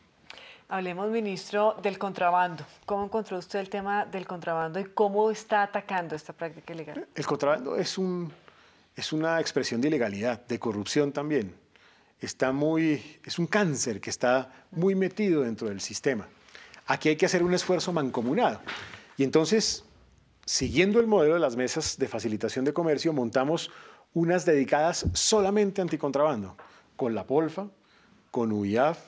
[SPEAKER 1] Hablemos, ministro, del contrabando. ¿Cómo encontró usted el tema del contrabando y cómo está atacando esta práctica ilegal?
[SPEAKER 3] El contrabando es un es una expresión de ilegalidad, de corrupción también. Está muy, es un cáncer que está muy metido dentro del sistema. Aquí hay que hacer un esfuerzo mancomunado. Y entonces, siguiendo el modelo de las mesas de facilitación de comercio, montamos unas dedicadas solamente a anticontrabando, con la Polfa, con UIAF,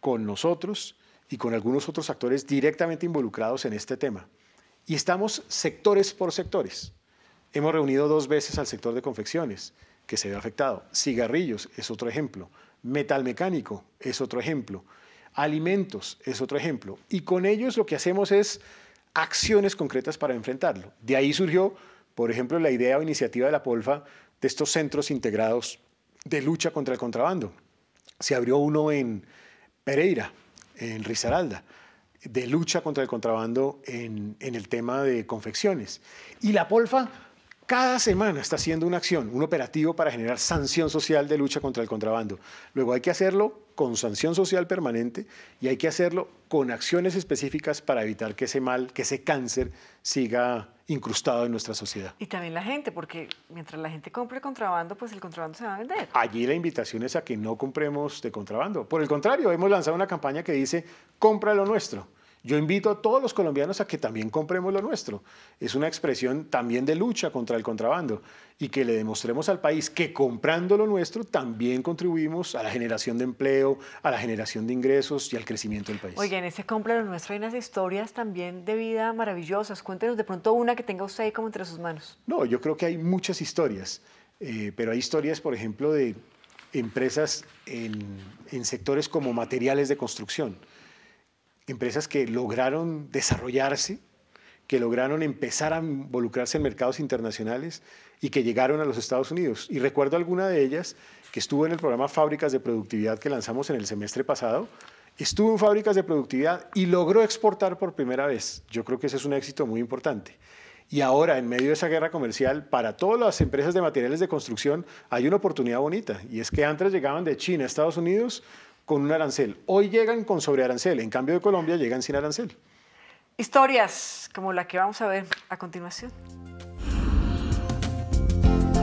[SPEAKER 3] con nosotros y con algunos otros actores directamente involucrados en este tema. Y estamos sectores por sectores. Hemos reunido dos veces al sector de confecciones, que se ve afectado. Cigarrillos es otro ejemplo. Metal mecánico es otro ejemplo. Alimentos es otro ejemplo. Y con ellos lo que hacemos es acciones concretas para enfrentarlo. De ahí surgió, por ejemplo, la idea o iniciativa de la Polfa de estos centros integrados de lucha contra el contrabando. Se abrió uno en Pereira, en Risaralda, de lucha contra el contrabando en, en el tema de confecciones. Y la Polfa cada semana está haciendo una acción, un operativo para generar sanción social de lucha contra el contrabando. Luego hay que hacerlo con sanción social permanente y hay que hacerlo con acciones específicas para evitar que ese mal, que ese cáncer siga incrustado en nuestra sociedad.
[SPEAKER 1] Y también la gente, porque mientras la gente compre contrabando, pues el contrabando se va a vender.
[SPEAKER 3] Allí la invitación es a que no compremos de contrabando. Por el contrario, hemos lanzado una campaña que dice, compra lo nuestro. Yo invito a todos los colombianos a que también compremos lo nuestro. Es una expresión también de lucha contra el contrabando y que le demostremos al país que comprando lo nuestro también contribuimos a la generación de empleo, a la generación de ingresos y al crecimiento del país.
[SPEAKER 1] Oye, en ese compra lo nuestro hay unas historias también de vida maravillosas. Cuéntenos de pronto una que tenga usted ahí como entre sus manos.
[SPEAKER 3] No, yo creo que hay muchas historias, eh, pero hay historias, por ejemplo, de empresas en sectores como materiales de construcción empresas que lograron desarrollarse, que lograron empezar a involucrarse en mercados internacionales y que llegaron a los Estados Unidos. Y recuerdo alguna de ellas que estuvo en el programa Fábricas de Productividad que lanzamos en el semestre pasado, estuvo en Fábricas de Productividad y logró exportar por primera vez. Yo creo que ese es un éxito muy importante. Y ahora, en medio de esa guerra comercial, para todas las empresas de materiales de construcción hay una oportunidad bonita. Y es que antes llegaban de China a Estados Unidos con un arancel. Hoy llegan con sobre arancel en cambio de Colombia llegan sin arancel.
[SPEAKER 1] Historias como la que vamos a ver a continuación.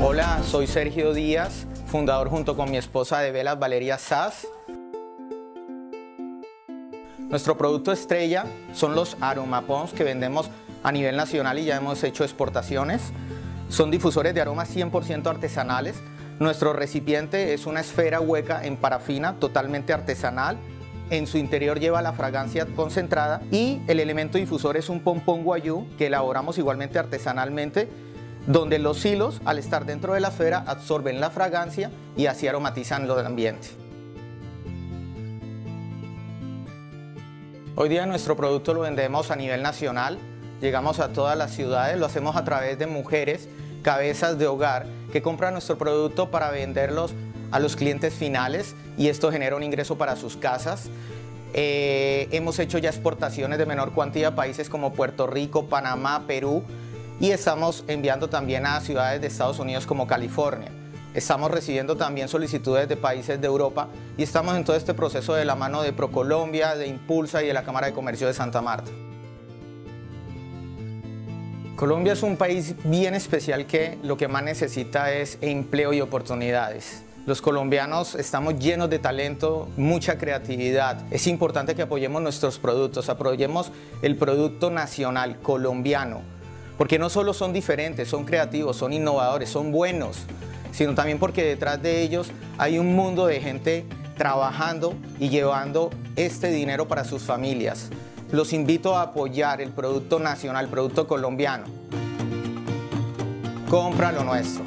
[SPEAKER 2] Hola, soy Sergio Díaz, fundador junto con mi esposa de Velas Valeria Saz. Nuestro producto estrella son los aromapons que vendemos a nivel nacional y ya hemos hecho exportaciones. Son difusores de aromas 100% artesanales nuestro recipiente es una esfera hueca en parafina totalmente artesanal. En su interior lleva la fragancia concentrada y el elemento difusor es un pompón guayú que elaboramos igualmente artesanalmente donde los hilos al estar dentro de la esfera absorben la fragancia y así aromatizan los ambiente. Hoy día nuestro producto lo vendemos a nivel nacional, llegamos a todas las ciudades, lo hacemos a través de mujeres cabezas de hogar que compran nuestro producto para venderlos a los clientes finales y esto genera un ingreso para sus casas. Eh, hemos hecho ya exportaciones de menor cuantía a países como Puerto Rico, Panamá, Perú y estamos enviando también a ciudades de Estados Unidos como California. Estamos recibiendo también solicitudes de países de Europa y estamos en todo este proceso de la mano de ProColombia, de Impulsa y de la Cámara de Comercio de Santa Marta. Colombia es un país bien especial que lo que más necesita es empleo y oportunidades. Los colombianos estamos llenos de talento, mucha creatividad. Es importante que apoyemos nuestros productos, apoyemos el producto nacional colombiano, porque no solo son diferentes, son creativos, son innovadores, son buenos, sino también porque detrás de ellos hay un mundo de gente trabajando y llevando este dinero para sus familias los invito a apoyar el producto nacional, el producto colombiano. Compra lo nuestro.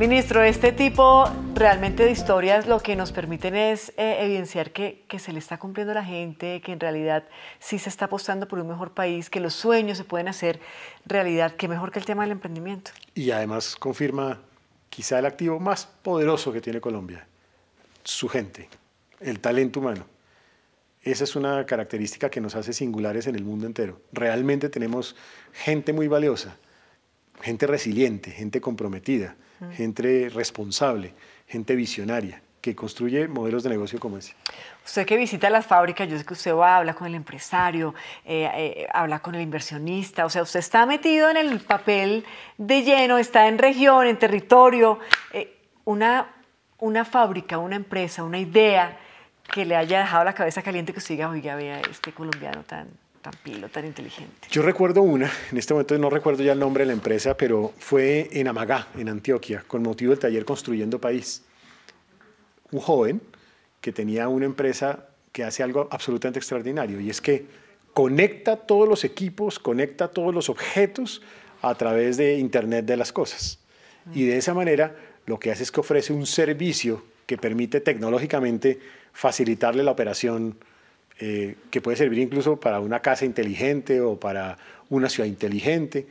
[SPEAKER 1] Ministro, este tipo realmente de historias lo que nos permiten es eh, evidenciar que, que, se le está cumpliendo a la gente, que en realidad sí se está apostando por un mejor país, que los sueños se pueden hacer realidad, que mejor que el tema del emprendimiento.
[SPEAKER 3] Y además confirma quizá el activo más poderoso que tiene Colombia, su gente, el talento humano. Esa es una característica que nos hace singulares en el mundo entero. Realmente tenemos gente muy valiosa gente resiliente, gente comprometida, gente responsable, gente visionaria que construye modelos de negocio como ese.
[SPEAKER 1] Usted que visita las fábricas, yo sé que usted va, habla con el empresario, eh, eh, habla con el inversionista, o sea, usted está metido en el papel de lleno, está en región, en territorio. Eh, una, una fábrica, una empresa, una idea que le haya dejado la cabeza caliente que usted diga, oiga, vea este colombiano tan, tan pilo, tan inteligente.
[SPEAKER 3] Yo recuerdo una, en este momento no recuerdo ya el nombre de la empresa, pero fue en Amagá, en Antioquia, con motivo del taller Construyendo País. Un joven que tenía una empresa que hace algo absolutamente extraordinario y es que conecta todos los equipos, conecta todos los objetos a través de Internet de las Cosas. Y de esa manera lo que hace es que ofrece un servicio que permite tecnológicamente facilitarle la operación eh, que puede servir incluso para una casa inteligente o para una ciudad inteligente,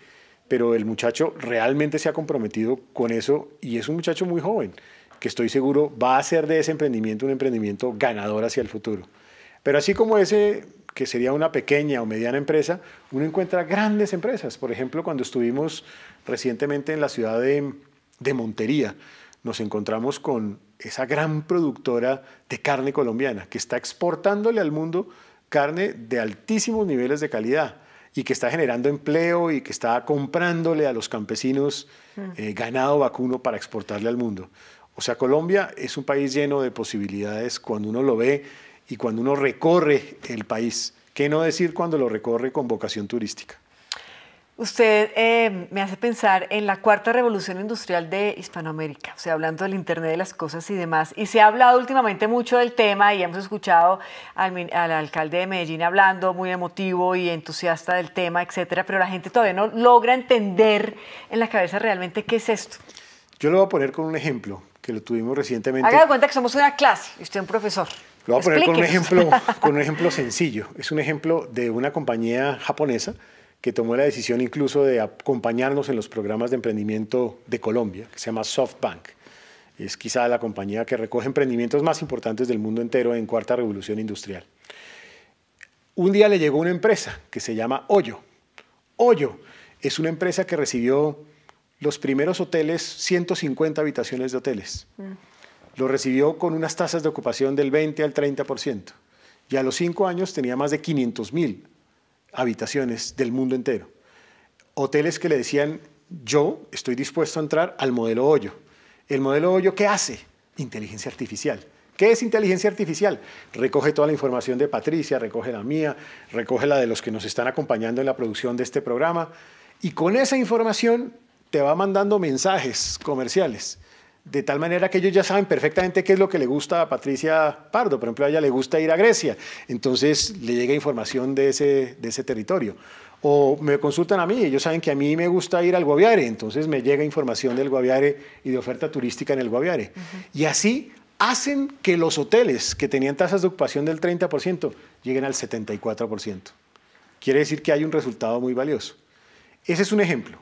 [SPEAKER 3] pero el muchacho realmente se ha comprometido con eso y es un muchacho muy joven, que estoy seguro va a hacer de ese emprendimiento un emprendimiento ganador hacia el futuro. Pero así como ese que sería una pequeña o mediana empresa, uno encuentra grandes empresas. Por ejemplo, cuando estuvimos recientemente en la ciudad de Montería, nos encontramos con esa gran productora de carne colombiana que está exportándole al mundo carne de altísimos niveles de calidad y que está generando empleo y que está comprándole a los campesinos mm. eh, ganado vacuno para exportarle al mundo. O sea, Colombia es un país lleno de posibilidades cuando uno lo ve y cuando uno recorre el país. ¿Qué no decir cuando lo recorre con vocación turística?
[SPEAKER 1] Usted em, me hace pensar en la cuarta revolución industrial de Hispanoamérica, o sea, hablando del Internet de las Cosas y demás. Y se ha hablado últimamente mucho del tema y hemos escuchado al, alcalde de Medellín hablando muy emotivo y entusiasta del tema, etcétera, pero la gente todavía no logra entender en la cabeza realmente qué es esto.
[SPEAKER 3] Yo lo voy a poner con un ejemplo que lo tuvimos recientemente. Haga de
[SPEAKER 1] cuenta que somos una clase y usted es un profesor.
[SPEAKER 3] Lo voy a poner ejemplo, con un ejemplo sencillo. Es un ejemplo de una compañía japonesa que tomó la decisión incluso de acompañarnos en los programas de emprendimiento de Colombia, que se llama SoftBank. Es quizá la compañía que recoge emprendimientos más importantes del mundo entero en cuarta revolución industrial. Un día le llegó una empresa que se llama Hoyo. Hoyo es una empresa que recibió los primeros hoteles, 150 habitaciones de hoteles. Mm. Lo recibió con unas tasas de ocupación del 20 al 30%. Y a los cinco años tenía más de 500 mil habitaciones del mundo entero. Hoteles que le decían, yo estoy dispuesto a entrar al modelo hoyo. ¿El modelo hoyo qué hace? Inteligencia artificial. ¿Qué es inteligencia artificial? Recoge toda la información de Patricia, recoge la mía, recoge la de los que nos están acompañando en la producción de este programa y con esa información te va mandando mensajes comerciales de tal manera que ellos ya saben perfectamente qué es lo que le gusta a Patricia Pardo. Por ejemplo, a ella le gusta ir a Grecia, entonces le llega información de ese, de ese territorio. O me consultan a mí, ellos saben que a mí me gusta ir al Guaviare, entonces me llega información del Guaviare y de oferta turística en el Guaviare. Y así hacen que los hoteles que tenían tasas de ocupación del 30% lleguen al 74%. Quiere decir que hay un resultado muy valioso. Ese es un ejemplo,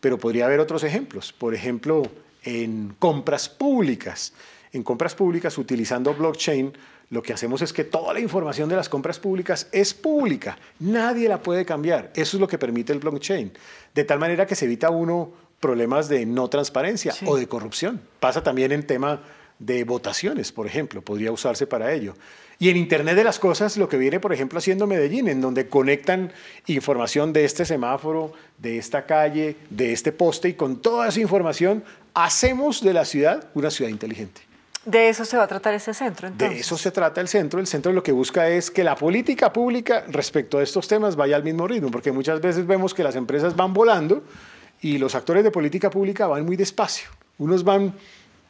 [SPEAKER 3] pero podría haber otros ejemplos. Por ejemplo, en compras públicas. En compras públicas, utilizando blockchain, lo que hacemos es que toda la información de las compras públicas es pública, nadie la puede cambiar. Eso es lo que permite el blockchain. De tal manera que se evita uno problemas de no transparencia o de corrupción. Pasa también en tema de votaciones, por ejemplo, podría usarse para ello. Y en Internet de las Cosas, lo que viene, por ejemplo, haciendo Medellín, en donde conectan información de este semáforo, de esta calle, de este poste, y con toda esa información hacemos de la ciudad una ciudad inteligente.
[SPEAKER 1] De eso se va a tratar ese centro, entonces.
[SPEAKER 3] De eso se trata el centro. El centro lo que busca es que la política pública respecto a estos temas vaya al mismo ritmo, porque muchas veces vemos que las empresas van volando y los actores de política pública van muy despacio. Unos van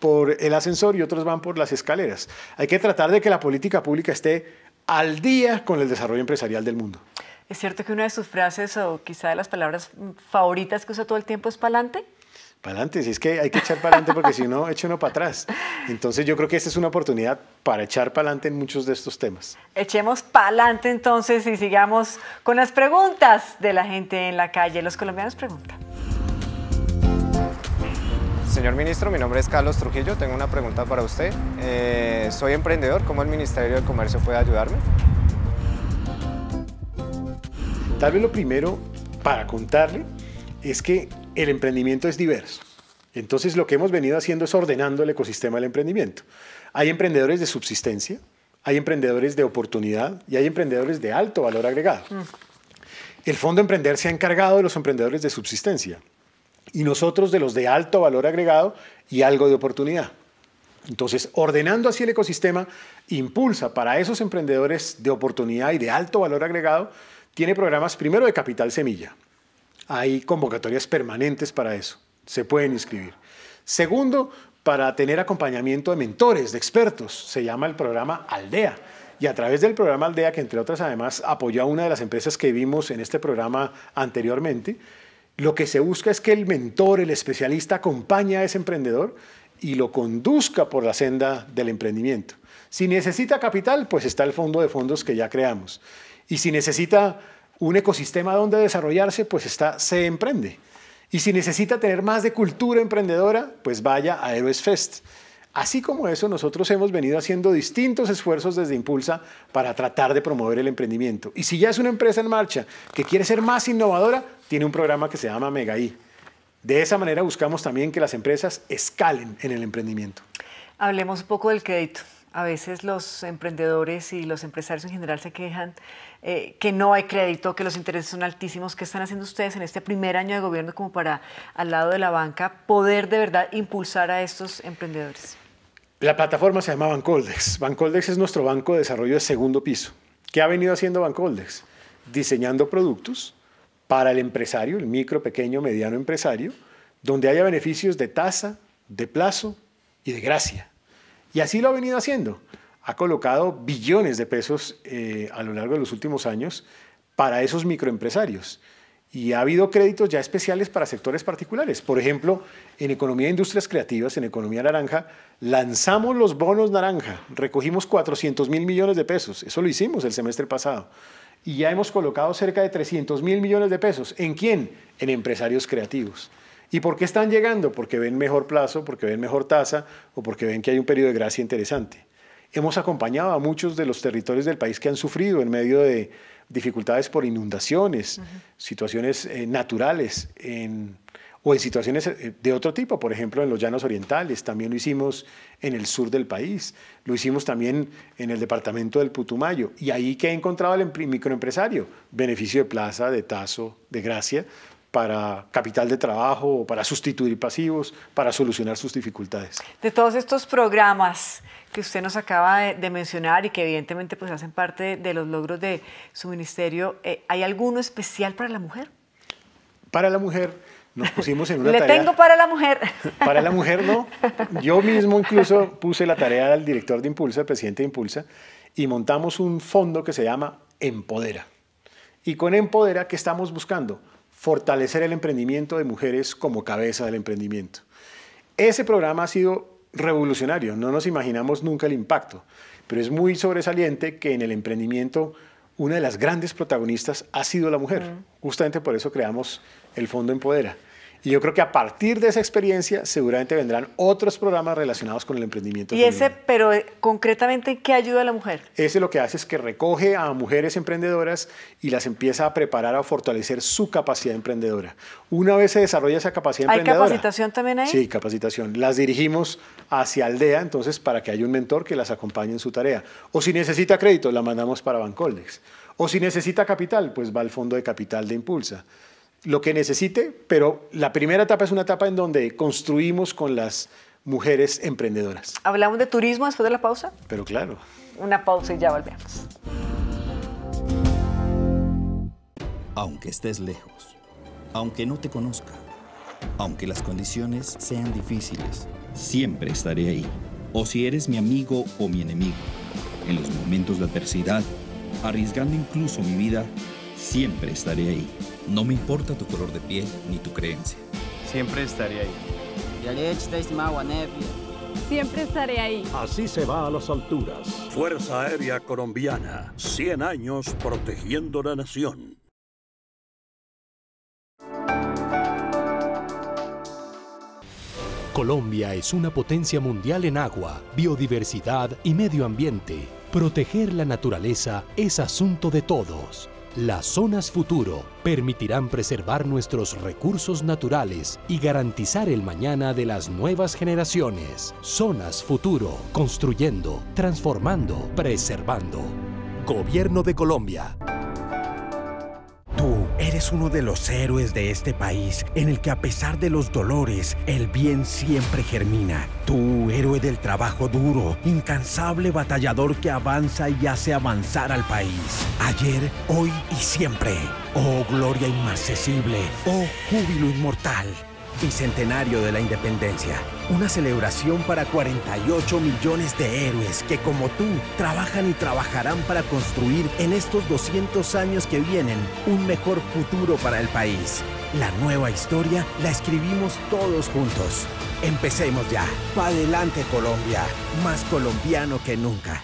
[SPEAKER 3] por el ascensor y otros van por las escaleras. Hay que tratar de que la política pública esté al día con el desarrollo empresarial del mundo.
[SPEAKER 1] ¿Es cierto que una de sus frases o quizá de las palabras favoritas que usa todo el tiempo es pa'lante?
[SPEAKER 3] Pa'lante, si es que hay que echar pa'lante porque si no, echa uno para atrás. Entonces yo creo que esta es una oportunidad para echar pa'lante en muchos de estos temas.
[SPEAKER 1] Echemos pa'lante entonces y sigamos con las preguntas de la gente en la calle. Los colombianos preguntan.
[SPEAKER 2] Señor ministro, mi nombre es Carlos Trujillo, tengo una pregunta para usted. Eh, soy emprendedor, ¿cómo el Ministerio de Comercio puede ayudarme?
[SPEAKER 3] Tal vez lo primero para contarle es que el emprendimiento es diverso. Entonces lo que hemos venido haciendo es ordenando el ecosistema del emprendimiento. Hay emprendedores de subsistencia, hay emprendedores de oportunidad y hay emprendedores de alto valor agregado. Mm. El Fondo Emprender se ha encargado de los emprendedores de subsistencia y nosotros de los de alto valor agregado y algo de oportunidad. Entonces, ordenando así el ecosistema, impulsa para esos emprendedores de oportunidad y de alto valor agregado, tiene programas primero de capital semilla. Hay convocatorias permanentes para eso. Se pueden inscribir. Segundo, para tener acompañamiento de mentores, de expertos. Se llama el programa Aldea. Y a través del programa Aldea, que entre otras además apoyó a una de las empresas que vimos en este programa anteriormente, lo que se busca es que el mentor, el especialista, acompañe a ese emprendedor y lo conduzca por la senda del emprendimiento. Si necesita capital, pues está el fondo de fondos que ya creamos. Y si necesita un ecosistema donde desarrollarse, pues está Se Emprende. Y si necesita tener más de cultura emprendedora, pues vaya a Heroes Fest. Así como eso, nosotros hemos venido haciendo distintos esfuerzos desde Impulsa para tratar de promover el emprendimiento. Y si ya es una empresa en marcha que quiere ser más innovadora, tiene un programa que se llama Mega I. De esa manera buscamos también que las empresas escalen en el emprendimiento.
[SPEAKER 1] Hablemos un poco del crédito. A veces los emprendedores y los empresarios en general se quejan eh, que no hay crédito, que los intereses son altísimos. ¿Qué están haciendo ustedes en este primer año de gobierno como para, al lado de la banca, poder de verdad impulsar a estos emprendedores?
[SPEAKER 3] La plataforma se llama Bancoldex. Bancoldex es nuestro banco de desarrollo de segundo piso. ¿Qué ha venido haciendo Bancoldex? Diseñando productos para el empresario, el micro, pequeño, mediano empresario, donde haya beneficios de tasa, de plazo y de gracia. Y así lo ha venido haciendo ha colocado billones de pesos eh, a lo largo de los últimos años para esos microempresarios. Y ha habido créditos ya especiales para sectores particulares. Por ejemplo, en Economía de Industrias Creativas, en Economía Naranja, lanzamos los bonos naranja, recogimos 400 mil millones de pesos, eso lo hicimos el semestre pasado, y ya hemos colocado cerca de 300 mil millones de pesos. ¿En quién? En empresarios creativos. ¿Y por qué están llegando? Porque ven mejor plazo, porque ven mejor tasa o porque ven que hay un periodo de gracia interesante. Hemos acompañado a muchos de los territorios del país que han sufrido en medio de dificultades por inundaciones, situaciones eh, naturales o en situaciones eh, de otro tipo, por ejemplo, en los llanos orientales, también lo hicimos en el sur del país, lo hicimos también en el departamento del Putumayo. ¿Y ahí que encontrado el em, microempresario? Beneficio de plaza, de tazo, de gracia, para capital de trabajo, para sustituir pasivos, para solucionar sus dificultades.
[SPEAKER 1] De todos estos programas que usted nos acaba de, mencionar y que evidentemente pues hacen parte de los logros de su ministerio, eh, ¿hay alguno especial para la mujer?
[SPEAKER 3] Para la mujer nos pusimos en una Le tengo
[SPEAKER 1] para la mujer. para la mujer no.
[SPEAKER 3] Yo mismo incluso puse la tarea al director de Impulsa, al presidente de Impulsa, y montamos un fondo que se llama Empodera. Y con Empodera, ¿qué estamos buscando? fortalecer el emprendimiento de mujeres como cabeza del emprendimiento. Ese programa ha sido revolucionario, no nos imaginamos nunca el impacto, pero es muy sobresaliente que en el emprendimiento una de las grandes protagonistas ha sido la mujer. Justamente por eso creamos el Fondo Empodera. Y yo creo que a partir de esa experiencia seguramente vendrán otros programas relacionados con el emprendimiento. ¿Y ese,
[SPEAKER 1] pero eh, concretamente, qué ayuda a la mujer?
[SPEAKER 3] Ese lo que hace es que recoge a mujeres emprendedoras y las empieza a preparar a fortalecer su capacidad emprendedora. Una vez se desarrolla esa capacidad emprendedora. ¿Hay
[SPEAKER 1] capacitación también ahí? Sí,
[SPEAKER 3] capacitación. Las dirigimos hacia Aldea, entonces, para que haya un mentor que las acompañe en su tarea. O si necesita crédito, la mandamos para Bancoldex. O si necesita capital, pues va al fondo de capital de Impulsa lo que necesite, pero la primera etapa es una etapa en donde construimos con las mujeres emprendedoras.
[SPEAKER 1] ¿Hablamos de turismo después de la pausa? Pero claro. Una pausa y ya volvemos.
[SPEAKER 2] Aunque estés lejos, aunque no te conozca, aunque las condiciones sean difíciles, siempre estaré ahí. O si eres mi amigo o mi enemigo, en los momentos de adversidad, arriesgando incluso mi vida, siempre estaré ahí no me importa tu color de piel ni tu creencia. Siempre estaré ahí.
[SPEAKER 4] Siempre estaré ahí.
[SPEAKER 3] Así se va a las alturas. Fuerza Aérea Colombiana. 100 años protegiendo la nación. Colombia es una potencia mundial en agua, biodiversidad y medio ambiente. Proteger la naturaleza es asunto de todos. Las zonas futuro permitirán preservar nuestros recursos naturales y garantizar el mañana de las nuevas generaciones. Zonas futuro, construyendo, transformando, preservando. Gobierno de Colombia. Eres uno de los héroes de este país, en el que a pesar de los dolores, el bien siempre germina. Tú, héroe del trabajo duro, incansable batallador que avanza y hace avanzar al país. Ayer, hoy y siempre. Oh gloria inaccesible, oh júbilo inmortal. Bicentenario de la Independencia. Una celebración para 48 millones de héroes que como tú trabajan y trabajarán para construir en estos 200 años que vienen un mejor futuro para el país. La nueva historia la escribimos todos juntos. Empecemos ya. Pa' adelante Colombia, más colombiano que nunca.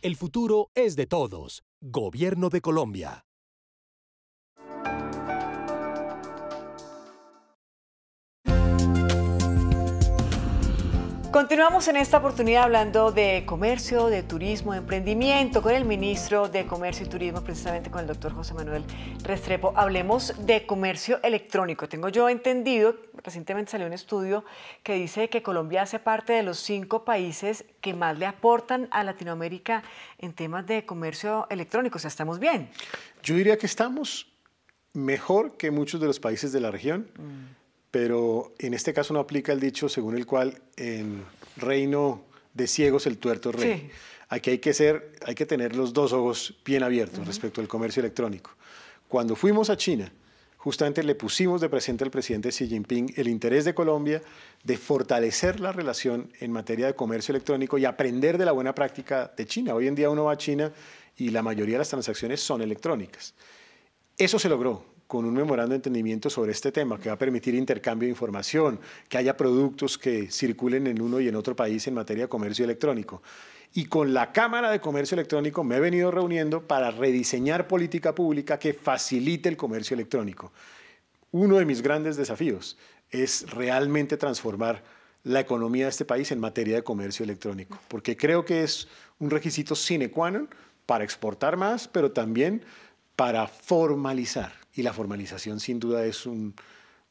[SPEAKER 3] El futuro es de todos. Gobierno de Colombia.
[SPEAKER 1] Continuamos en esta oportunidad hablando de comercio, de turismo, de emprendimiento con el ministro de Comercio y Turismo, precisamente con el doctor José Manuel Restrepo. Hablemos de comercio electrónico. Tengo yo entendido, recientemente salió un estudio que dice que Colombia hace parte de los cinco países que más le aportan a Latinoamérica en temas de comercio electrónico. O sea, ¿estamos bien?
[SPEAKER 3] Yo diría que estamos mejor que muchos de los países de la región. Mm pero en este caso no aplica el dicho según el cual en reino de ciegos el tuerto es rey. Aquí hay que, tener los dos ojos bien abiertos respecto al comercio electrónico. Cuando fuimos a China, justamente le pusimos de presente al presidente Xi Jinping el interés de Colombia de fortalecer la relación en materia de comercio electrónico y aprender de la buena práctica de China. Hoy en día uno va a China y la mayoría de las transacciones son electrónicas. Eso se logró con un memorando de entendimiento sobre este tema que va a permitir intercambio de información, que haya productos que circulen en uno y en otro país en materia de comercio electrónico. Y con la Cámara de Comercio Electrónico me he venido reuniendo para rediseñar política pública que facilite el comercio electrónico. Uno de mis grandes desafíos es realmente transformar la economía de este país en materia de comercio electrónico, porque creo que es un requisito sine qua non para exportar más, pero también para formalizar y la formalización sin duda es un,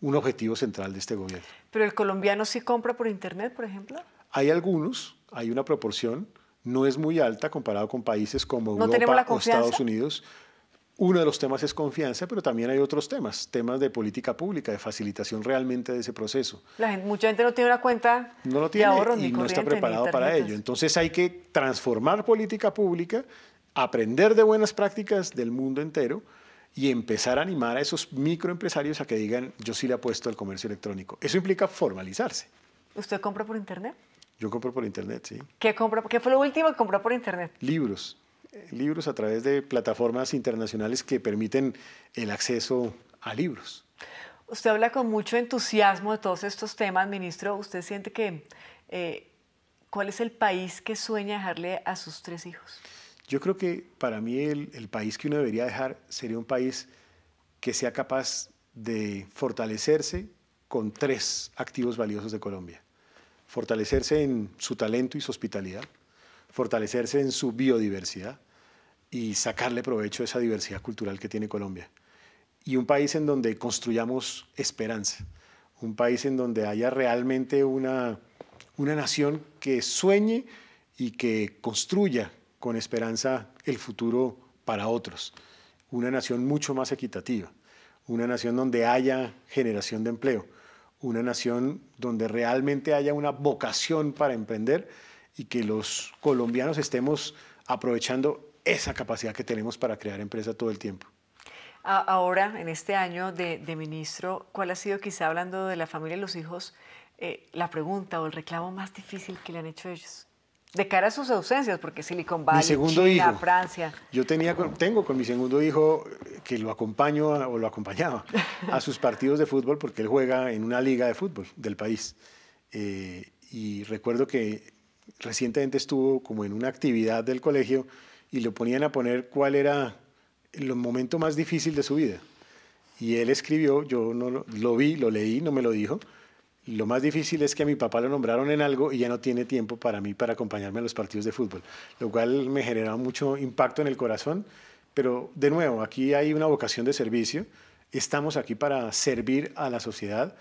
[SPEAKER 3] objetivo central de este gobierno.
[SPEAKER 1] ¿Pero el colombiano sí compra por Internet, por ejemplo?
[SPEAKER 3] Hay algunos, hay una proporción, no es muy alta comparado con países como Europa o Estados Unidos. Uno de los temas es confianza, pero también hay otros temas, temas de política pública, de facilitación realmente de ese proceso.
[SPEAKER 1] mucha gente no tiene una cuenta
[SPEAKER 3] no lo tiene, de ahorro, y no está preparado para ello. Pues. Entonces hay que transformar política pública, aprender de buenas prácticas del mundo entero y empezar a animar a esos microempresarios a que digan, yo sí le apuesto al comercio electrónico. Eso implica formalizarse.
[SPEAKER 1] ¿Usted compra por Internet?
[SPEAKER 3] Yo compro por Internet, sí.
[SPEAKER 1] ¿Qué, compra? ¿Qué fue lo último que compró por Internet? Libros. Eh,
[SPEAKER 3] libros a través de plataformas internacionales que permiten el acceso a libros.
[SPEAKER 1] Usted habla con mucho entusiasmo de todos estos temas, ministro. ¿Usted siente que eh, cuál es el país que sueña dejarle a sus tres hijos?
[SPEAKER 3] Yo creo que para mí el, país que uno debería dejar sería un país que sea capaz de fortalecerse con tres activos valiosos de Colombia. Fortalecerse en su talento y su hospitalidad, fortalecerse en su biodiversidad y sacarle provecho a esa diversidad cultural que tiene Colombia. Y un país en donde construyamos esperanza, un país en donde haya realmente una, una nación que sueñe y que construya con esperanza el futuro para otros. Una nación mucho más equitativa, una nación donde haya generación de empleo, una nación donde realmente haya una vocación para emprender y que los colombianos estemos aprovechando esa capacidad que tenemos para crear empresa todo el tiempo.
[SPEAKER 1] Ahora, en este año de, ministro, ¿cuál ha sido quizá hablando de la familia y los hijos eh, la pregunta o el reclamo más difícil que le han hecho ellos? de cara a sus ausencias, porque Silicon Valley, segundo China, Francia.
[SPEAKER 3] Yo tenía, tengo con mi segundo hijo eh, que lo acompaño o lo acompañaba a sus partidos de fútbol porque él juega en una liga de fútbol del país. Eh, y recuerdo que recientemente estuvo como en una actividad del colegio y lo ponían a poner cuál era el momento más difícil de su vida. Y él escribió, yo no lo vi, lo leí, no me lo dijo, lo más difícil es que a mi papá lo nombraron en algo y ya no tiene tiempo para mí para acompañarme a los partidos de fútbol, lo cual me genera mucho impacto en el corazón. Pero de nuevo, aquí hay una vocación de servicio. Estamos aquí para servir a la sociedad,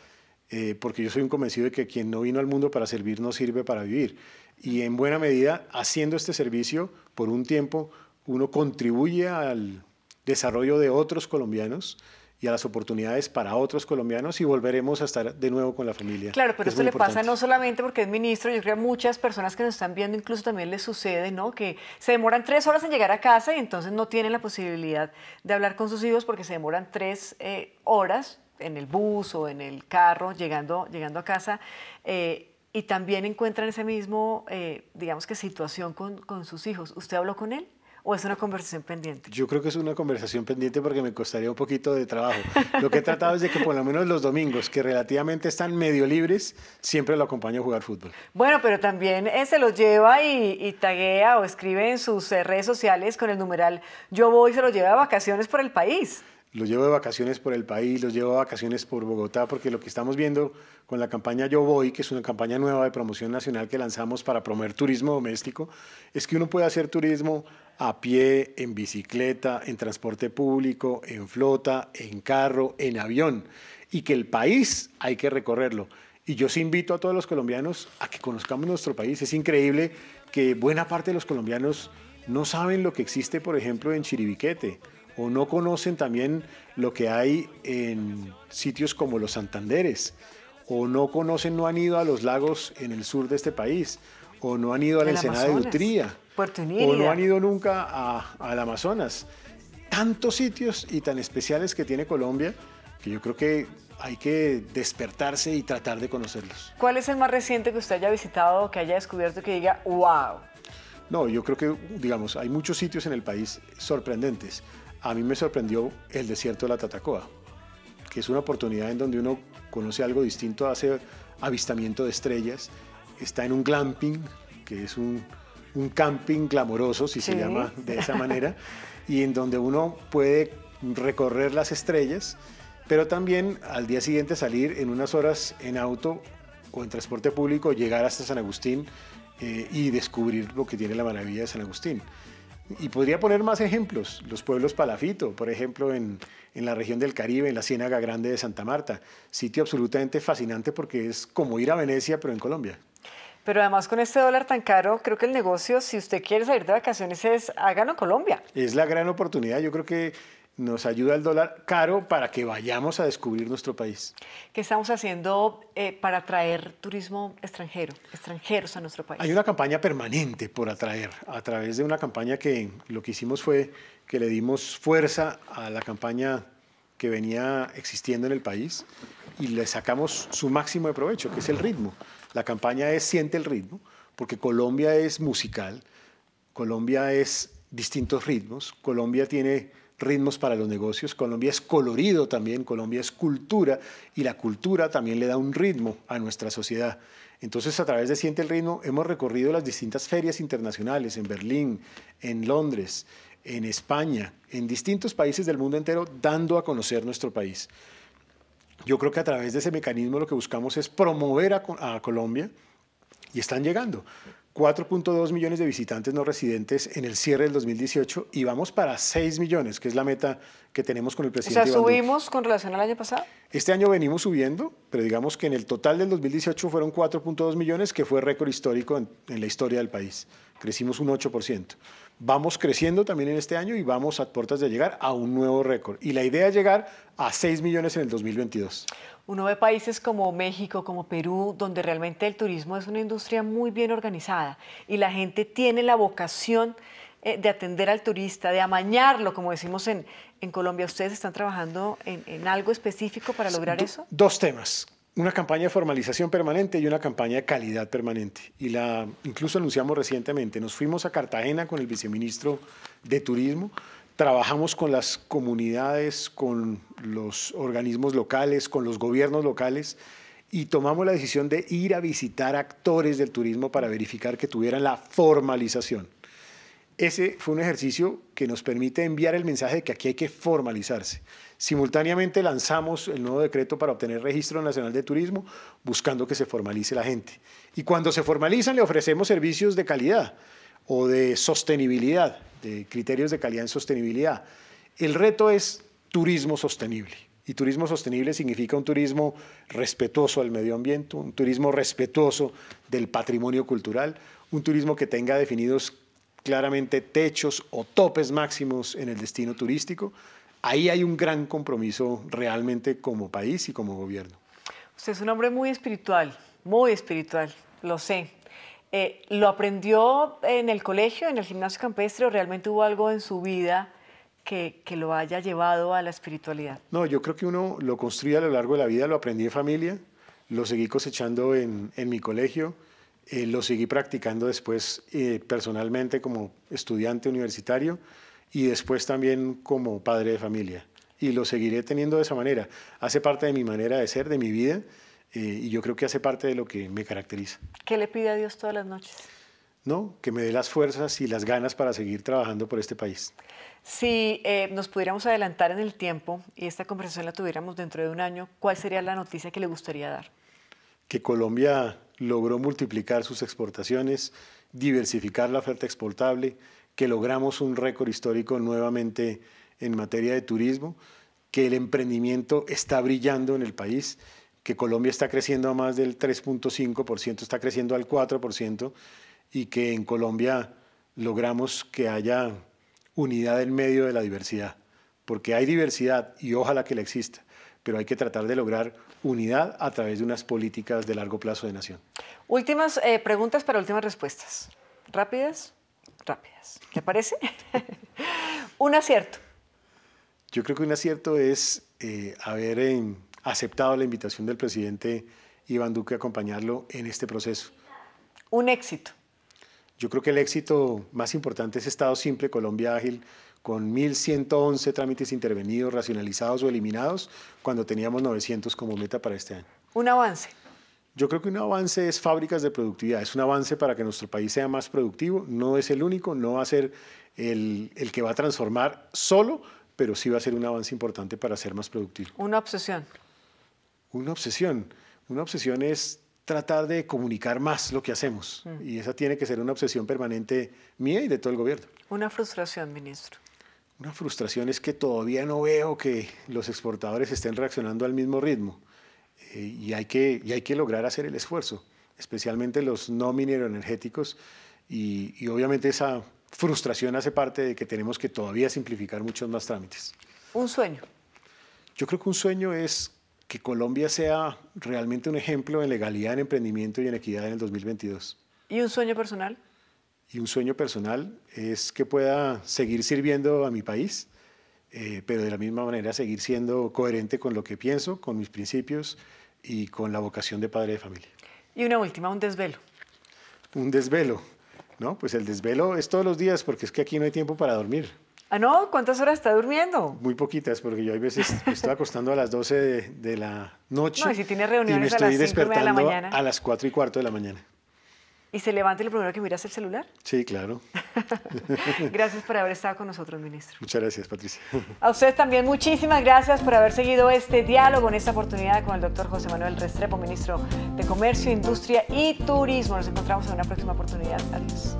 [SPEAKER 3] eh, porque yo soy un convencido de que quien no vino al mundo para servir no sirve para vivir. Y en buena medida, haciendo este servicio por un tiempo, uno contribuye al desarrollo de otros colombianos y a las oportunidades para otros colombianos y volveremos a estar de nuevo con la familia. Claro, pero eso esto le pasa no
[SPEAKER 1] solamente porque es ministro, yo creo que a muchas personas que nos están viendo incluso también les sucede, ¿no? Que se demoran tres horas en llegar a casa y entonces no tienen la posibilidad de hablar con sus hijos porque se demoran tres eh, horas en el bus o en el carro llegando, llegando a casa. Eh, y también encuentran ese mismo, eh, digamos que situación con, con sus hijos. ¿Usted habló con él? ¿O es una conversación pendiente?
[SPEAKER 3] Yo creo que es una conversación pendiente porque me costaría un poquito de trabajo. Lo que he tratado es de que por lo menos los domingos, que relativamente están medio libres, siempre lo acompaño a jugar fútbol.
[SPEAKER 1] Bueno, pero también eh, se los lleva y, taguea o escribe en sus eh, redes sociales con el numeral Yo voy, se lo lleva a vacaciones por el país.
[SPEAKER 3] Lo llevo de vacaciones por el país, los llevo de vacaciones por Bogotá, porque lo que estamos viendo con la campaña Yo Voy, que es una campaña nueva de promoción nacional que lanzamos para promover turismo doméstico, es que uno puede hacer turismo a pie, en bicicleta, en transporte público, en flota, en carro, en avión, y que el país hay que recorrerlo. Y yo os invito a todos los colombianos a que conozcamos nuestro país. Es increíble que buena parte de los colombianos no saben lo que existe, por ejemplo, en Chiribiquete, o no conocen también lo que hay en sitios como los Santanderes, o no conocen, no han ido a los lagos en el sur de este país, o no han ido a la Ensenada de Utría,
[SPEAKER 1] o no han
[SPEAKER 3] ido nunca al Amazonas. Tantos sitios y tan especiales que tiene Colombia que yo creo que hay que despertarse y tratar de conocerlos.
[SPEAKER 1] ¿Cuál es el más reciente que usted haya visitado, que haya descubierto, que diga, wow?
[SPEAKER 3] No, yo creo que, digamos, hay muchos sitios en el país sorprendentes. A mí me sorprendió el desierto de la Tatacoa, que es una oportunidad en donde uno conoce algo distinto, hace avistamiento de estrellas, está en un glamping, que es un, camping glamoroso, si se llama de esa manera, y en donde uno puede recorrer las estrellas, pero también al día siguiente salir en unas horas en auto o en transporte público, llegar hasta San Agustín eh, y descubrir lo que tiene la maravilla de San Agustín. Y podría poner más ejemplos, los pueblos Palafito, por ejemplo, en, en, la región del Caribe, en la Ciénaga Grande de Santa Marta, sitio absolutamente fascinante porque es como ir a Venecia, pero en Colombia.
[SPEAKER 1] Pero además con este dólar tan caro, creo que el negocio, si usted quiere salir de vacaciones, es hágalo en Colombia.
[SPEAKER 3] Es la gran oportunidad. Yo creo que nos ayuda el dólar caro para que vayamos a descubrir nuestro país.
[SPEAKER 1] ¿Qué estamos haciendo eh, para atraer turismo extranjero, extranjeros a nuestro país? Hay
[SPEAKER 3] una campaña permanente por atraer, a través de una campaña que lo que hicimos fue que le dimos fuerza a la campaña que venía existiendo en el país y le sacamos su máximo de provecho, que es el ritmo. La campaña es Siente el ritmo, porque Colombia es musical, Colombia es distintos ritmos, Colombia tiene ritmos para los negocios, Colombia es colorido también, Colombia es cultura y la cultura también le da un ritmo a nuestra sociedad. Entonces a través de Siente el ritmo hemos recorrido las distintas ferias internacionales en Berlín, en Londres, en España, en distintos países del mundo entero, dando a conocer nuestro país. Yo creo que a través de ese mecanismo lo que buscamos es promover a, Colombia y están llegando. 4.2 millones de visitantes no residentes en el cierre del 2018 y vamos para 6 millones, que es la meta que tenemos con el presidente. O sea, subimos
[SPEAKER 1] con relación al año pasado.
[SPEAKER 3] Este año venimos subiendo, pero digamos que en el total del 2018 fueron 4.2 millones, que fue récord histórico en, en la historia del país. Crecimos un 8% vamos creciendo también en este año y vamos a puertas de llegar a un nuevo récord. Y la idea es llegar a 6 millones en el 2022.
[SPEAKER 1] Uno ve países como México, como Perú, donde realmente el turismo es una industria muy bien organizada y la gente tiene la vocación eh, de atender al turista, de amañarlo, como decimos en, en Colombia. ¿Ustedes están trabajando en, en algo específico para lograr eso?
[SPEAKER 3] Dos temas una campaña de formalización permanente y una campaña de calidad permanente. Y la incluso anunciamos recientemente, nos fuimos a Cartagena con el viceministro de Turismo, trabajamos con las comunidades, con los organismos locales, con los gobiernos locales y tomamos la decisión de ir a visitar actores del turismo para verificar que tuvieran la formalización. Ese fue un ejercicio que nos permite enviar el mensaje de que aquí hay que formalizarse. Simultáneamente lanzamos el nuevo decreto para obtener registro nacional de turismo, buscando que se formalice la gente. Y cuando se formalizan, le ofrecemos servicios de calidad o de sostenibilidad, de criterios de calidad en sostenibilidad. El reto es turismo sostenible. Y turismo sostenible significa un turismo respetuoso al medio ambiente, un turismo respetuoso del patrimonio cultural, un turismo que tenga definidos claramente techos o topes máximos en el destino turístico, ahí hay un gran compromiso realmente como país y como gobierno.
[SPEAKER 1] Usted es un hombre muy espiritual, muy espiritual, lo sé. Eh, ¿Lo aprendió en el colegio, en el gimnasio campestre, o realmente hubo algo en su vida que, lo haya llevado a la espiritualidad?
[SPEAKER 3] No, yo creo que uno lo construye a lo largo de la vida, lo aprendí en familia, lo seguí cosechando en, mi colegio, eh, lo seguí practicando después eh, personalmente como estudiante universitario y después también como padre de familia. Y lo seguiré teniendo de esa manera. Hace parte de mi manera de ser, de mi vida, eh, y yo creo que hace parte de lo que me caracteriza.
[SPEAKER 1] ¿Qué le pide a Dios todas las noches?
[SPEAKER 3] No, que me dé las fuerzas y las ganas para seguir trabajando por este país.
[SPEAKER 1] Si eh, nos pudiéramos adelantar en el tiempo y esta conversación la tuviéramos dentro de un año, ¿cuál sería la noticia que le gustaría dar?
[SPEAKER 3] Que Colombia logró multiplicar sus exportaciones, diversificar la oferta exportable, que logramos un récord histórico nuevamente en materia de turismo, que el emprendimiento está brillando en el país, que Colombia está creciendo a más del 3.5%, está creciendo al 4%, y que en Colombia logramos que haya unidad en medio de la diversidad, porque hay diversidad y ojalá que la exista, pero hay que tratar de lograr unidad a través de unas políticas de largo plazo de nación.
[SPEAKER 1] Últimas eh, preguntas para últimas respuestas. Rápidas rápidas. ¿Te parece? un acierto.
[SPEAKER 3] Yo creo que un acierto es eh, haber em, aceptado la invitación del presidente Iván Duque a acompañarlo en este proceso. Un éxito. Yo creo que el éxito más importante es Estado Simple, Colombia Ágil, con 1.111 trámites intervenidos, racionalizados o eliminados, cuando teníamos 900 como meta para este año. Un avance. Yo creo que un avance es fábricas de productividad, es un avance para que nuestro país sea más productivo, no es el único, no va a ser el, que va a transformar solo, pero sí va a ser un avance importante para ser más productivo.
[SPEAKER 1] Una obsesión.
[SPEAKER 3] Una obsesión. Una obsesión es tratar de comunicar más lo que hacemos mm. y esa tiene que ser una obsesión permanente mía y de todo el gobierno.
[SPEAKER 1] Una frustración, ministro.
[SPEAKER 3] Una frustración es que todavía no veo que los exportadores estén reaccionando al mismo ritmo. Eh, y, hay que, y hay que lograr hacer el esfuerzo, especialmente los no mineroenergéticos. Y, y obviamente esa frustración hace parte de que tenemos que todavía simplificar muchos más trámites. ¿Un sueño? Yo creo que un sueño es que Colombia sea realmente un ejemplo en legalidad, en emprendimiento y en equidad en el 2022.
[SPEAKER 1] ¿Y un sueño personal?
[SPEAKER 3] Y un sueño personal es que pueda seguir sirviendo a mi país, eh, pero de la misma manera seguir siendo coherente con lo que pienso, con mis principios y con la vocación de padre de familia.
[SPEAKER 1] Y una última, un desvelo.
[SPEAKER 3] Un desvelo, ¿no? Pues el desvelo es todos los días porque es que aquí no hay tiempo para dormir.
[SPEAKER 1] Ah, no, ¿cuántas horas está durmiendo?
[SPEAKER 3] Muy poquitas, porque yo hay veces me estoy acostando a las 12 de, la noche. No, y si tiene reuniones estoy a las despertando mañana. A las 4 y cuarto de la mañana.
[SPEAKER 1] ¿Y se levanta y lo primero que mira el celular?
[SPEAKER 3] Sí, claro.
[SPEAKER 1] gracias por haber estado con nosotros, ministro.
[SPEAKER 3] Muchas gracias, Patricia.
[SPEAKER 1] A ustedes también muchísimas gracias por haber seguido este diálogo en esta oportunidad con el doctor José Manuel Restrepo, ministro de Comercio, Industria y Turismo. Nos encontramos en una próxima oportunidad. Adiós.